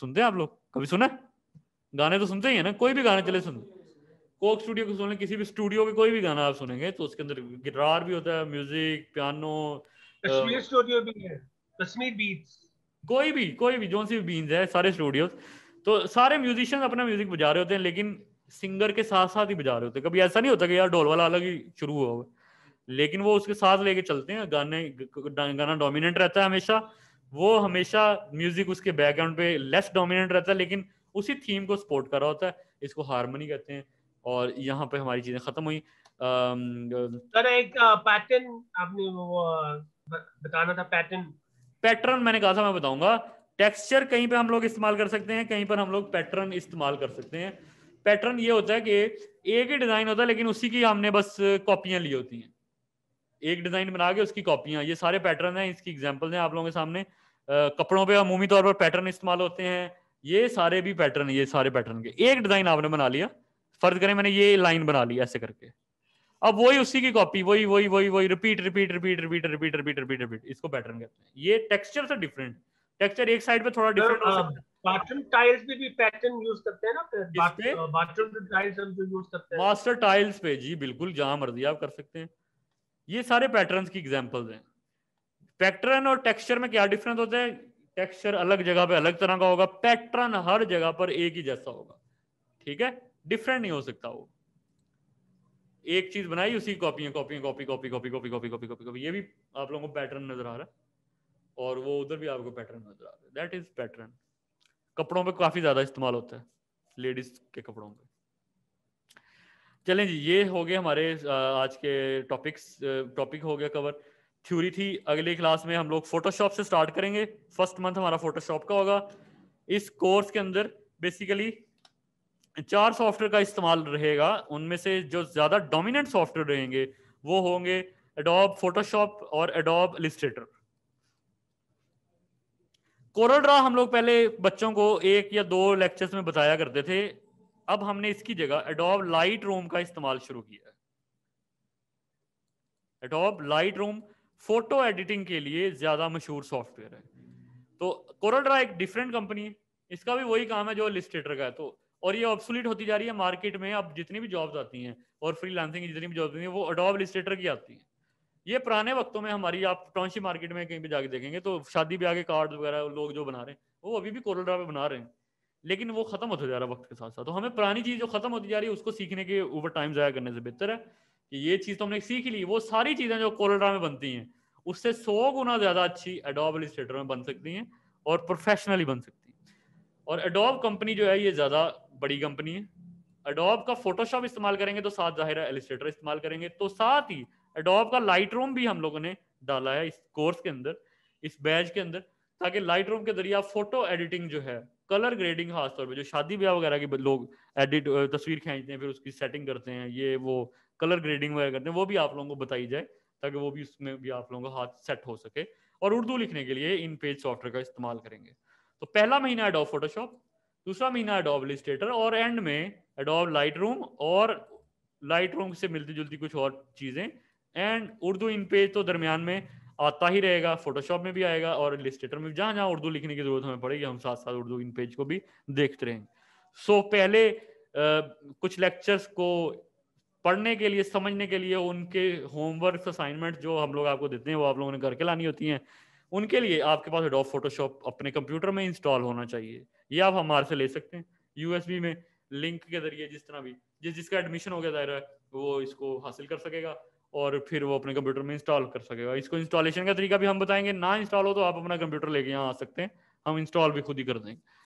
सुनते हैं आप लोग कभी सुना गाने तो सुनते ही है ना कोई भी गाने चले सुनते कोक स्टूडियो को सुने किसी भी स्टूडियो के कोई भी गाना आप सुनेंगे तो उसके अंदर गिटार भी होता है म्यूजिक पियानो स्टूडियो भी है कश्मीर बीट्स कोई भी कोई भी जोन सी बीन्स है सारे स्टूडियो तो सारे म्यूजिशियन अपना म्यूजिक बजा रहे होते हैं लेकिन सिंगर के साथ साथ ही बजा रहे होते हैं कभी ऐसा नहीं होता कि यार ढोल वाला अलग ही शुरू हो लेकिन वो उसके साथ लेके चलते हैं गाने गाना डोमिनेंट रहता है हमेशा वो हमेशा म्यूजिक उसके बैकग्राउंड पे लेस डोमिनेंट रहता है लेकिन उसी थीम को सपोर्ट कर रहा होता है इसको हारमोनी कहते हैं और यहाँ पे हमारी चीजें खत्म हुई सर एक पैटर्न आपने वो बताना था पैटर्न पैटर्न मैंने कहा था मैं बताऊंगा टेक्सचर कहीं पे हम लोग इस्तेमाल कर सकते हैं कहीं पर हम लोग पैटर्न इस्तेमाल कर सकते हैं पैटर्न ये होता है कि एक ही डिजाइन होता है लेकिन उसी की हमने बस कॉपियां ली होती हैं एक डिजाइन बना के उसकी कॉपियां ये सारे पैटर्न हैं इसकी एग्जाम्पल हैं आप लोगों के सामने कपड़ों पे अमूमी तौर पर पैटर्न इस्तेमाल होते हैं ये सारे भी पैटर्न ये सारे पैटर्न के एक डिजाइन आपने बना लिया फर्ज करें मैंने ये लाइन बना ली ऐसे करके अब वही उसी की कॉपी वही वही वही वही repeat repeat repeat repeat repeat repeat repeat repeat इसको पैटर्न कहते हैं ये टेक्सचर से डिफरेंट टेक्सचर एक साइड पे थोड़ा डिफरेंट हो सकता है बाथरूम टाइल्स पे भी पैटर्न यूज करते हैं ना बाथरूम टाइल्स हम जो यूज करते हैं मास्टर टाइल्स पे जी बिल्कुल जहां मर्जी आप कर सकते हैं ये सारे पैटर्न्स की एग्जांपल्स हैं पैटर्न और टेक्सचर में क्या डिफरेंस होता है टेक्सचर अलग जगह पे अलग तरह का होगा पैटर्न हर जगह पर एक ही जैसा होगा ठीक है डिफरेंट नहीं हो सकता वो एक चीज बनाई उसी कॉपी है copy copy copy copy copy copy copy copy copy ये भी आप लोगों को पैटर्न नजर आ रहा है और वो उधर भी आपको पैटर्न नजर आ रहा है दैट इज पैटर्न कपड़ों पे काफी ज्यादा इस्तेमाल होता है लेडीज के कपड़ों पे चलें जी ये हो गए हमारे आज के टॉपिक्स टॉपिक हो गया कवर थ्योरी थी अगली क्लास में हम लोग फोटोशॉप से स्टार्ट करेंगे फर्स्ट मंथ हमारा फोटोशॉप का होगा इस कोर्स के अंदर बेसिकली चार सॉफ्टवेयर का इस्तेमाल रहेगा उनमें से जो ज़्यादा डोमिनेंट सॉफ्टवेयर रहेंगे वो होंगे एडोब फोटोशॉप और एडोब लिस्टेटर कोरल ड्रा हम लोग पहले बच्चों को एक या दो लेक्चर्स में बताया करते थे अब हमने इसकी जगह एडोब लाइट रूम का इस्तेमाल शुरू किया है Adobe Lightroom photo editing के लिए ज़्यादा मशहूर सॉफ्टवेयर है तो कोरल ड्रा एक डिफरेंट कंपनी है इसका भी वही काम है जो लिस्टेटर का है तो और ये ऑब्सोलीट होती जा रही है मार्केट में अब जितनी भी जॉब्स आती हैं और फ्रीलांसिंग लांसिंग जितनी भी जॉब्स आती हैं वो अडोब लिस्टेटर की आती हैं ये पुराने वक्तों में हमारी आप टाउनशिप मार्केट में कहीं भी जाके देखेंगे तो शादी ब्याह के कार्ड वगैरह लोग जो बना रहे हैं वो अभी भी कोरल ड्रा पे बना रहे हैं लेकिन वो खत्म होता जा रहा है वक्त के साथ साथ तो हमें पुरानी चीज जो खत्म होती जा रही है उसको सीखने के ऊपर टाइम जाया करने से बेहतर है कि ये चीज तो हमने सीख ली वो सारी चीजें जो कोरल ड्रा में बनती हैं उससे सौ गुना ज्यादा अच्छी अडोब लिस्टेटर में बन सकती हैं और प्रोफेशनली बन सकती हैं और एडोब कंपनी जो है ये ज्यादा बड़ी कंपनी है अडोब का फोटोशॉप इस्तेमाल करेंगे तो साथ जाहिर है एलिस्ट्रेटर इस्तेमाल करेंगे तो साथ ही अडोब का लाइट भी हम लोगों ने डाला है इस कोर्स के अंदर इस बैच के अंदर ताकि लाइट के जरिए आप फोटो एडिटिंग जो है कलर ग्रेडिंग खासतौर पर जो शादी ब्याह वगैरह के लोग एडिट तस्वीर खींचते हैं फिर उसकी सेटिंग करते हैं ये वो कलर ग्रेडिंग वगैरह करते हैं वो भी आप लोगों को बताई जाए ताकि वो भी उसमें भी आप लोगों का हाथ सेट हो सके और उर्दू लिखने के लिए इन पेज सॉफ्टवेयर का इस्तेमाल करेंगे तो पहला महीना एडोब फोटोशॉप दूसरा महीना अडोब लिस्टेटर और एंड में अडोब लाइट रूम और लाइट रूम से मिलती जुलती कुछ और चीज़ें एंड उर्दू इन पेज तो दरमियान में आता ही रहेगा फोटोशॉप में भी आएगा और लिस्टेटर में जहां जहाँ उर्दू लिखने की जरूरत हमें पड़ेगी हम साथ साथ उर्दू इन पेज को भी देखते रहेंगे सो so, पहले आ, कुछ लेक्चर्स को पढ़ने के लिए समझने के लिए उनके होमवर्क असाइनमेंट जो हम लोग आपको देते हैं वो आप लोगों ने करके लानी होती हैं उनके लिए आपके पास एडोब फोटोशॉप अपने कंप्यूटर में इंस्टॉल होना चाहिए ये आप हमारे से ले सकते हैं यूएसबी में लिंक के जरिए जिस तरह भी जिस जिसका एडमिशन हो गया है वो इसको हासिल कर सकेगा और फिर वो अपने कंप्यूटर में इंस्टॉल कर सकेगा इसको इंस्टॉलेशन का तरीका भी हम बताएंगे ना इंस्टॉल हो तो आप अपना कंप्यूटर लेके यहाँ आ सकते हैं हम इंस्टॉल भी खुद ही कर देंगे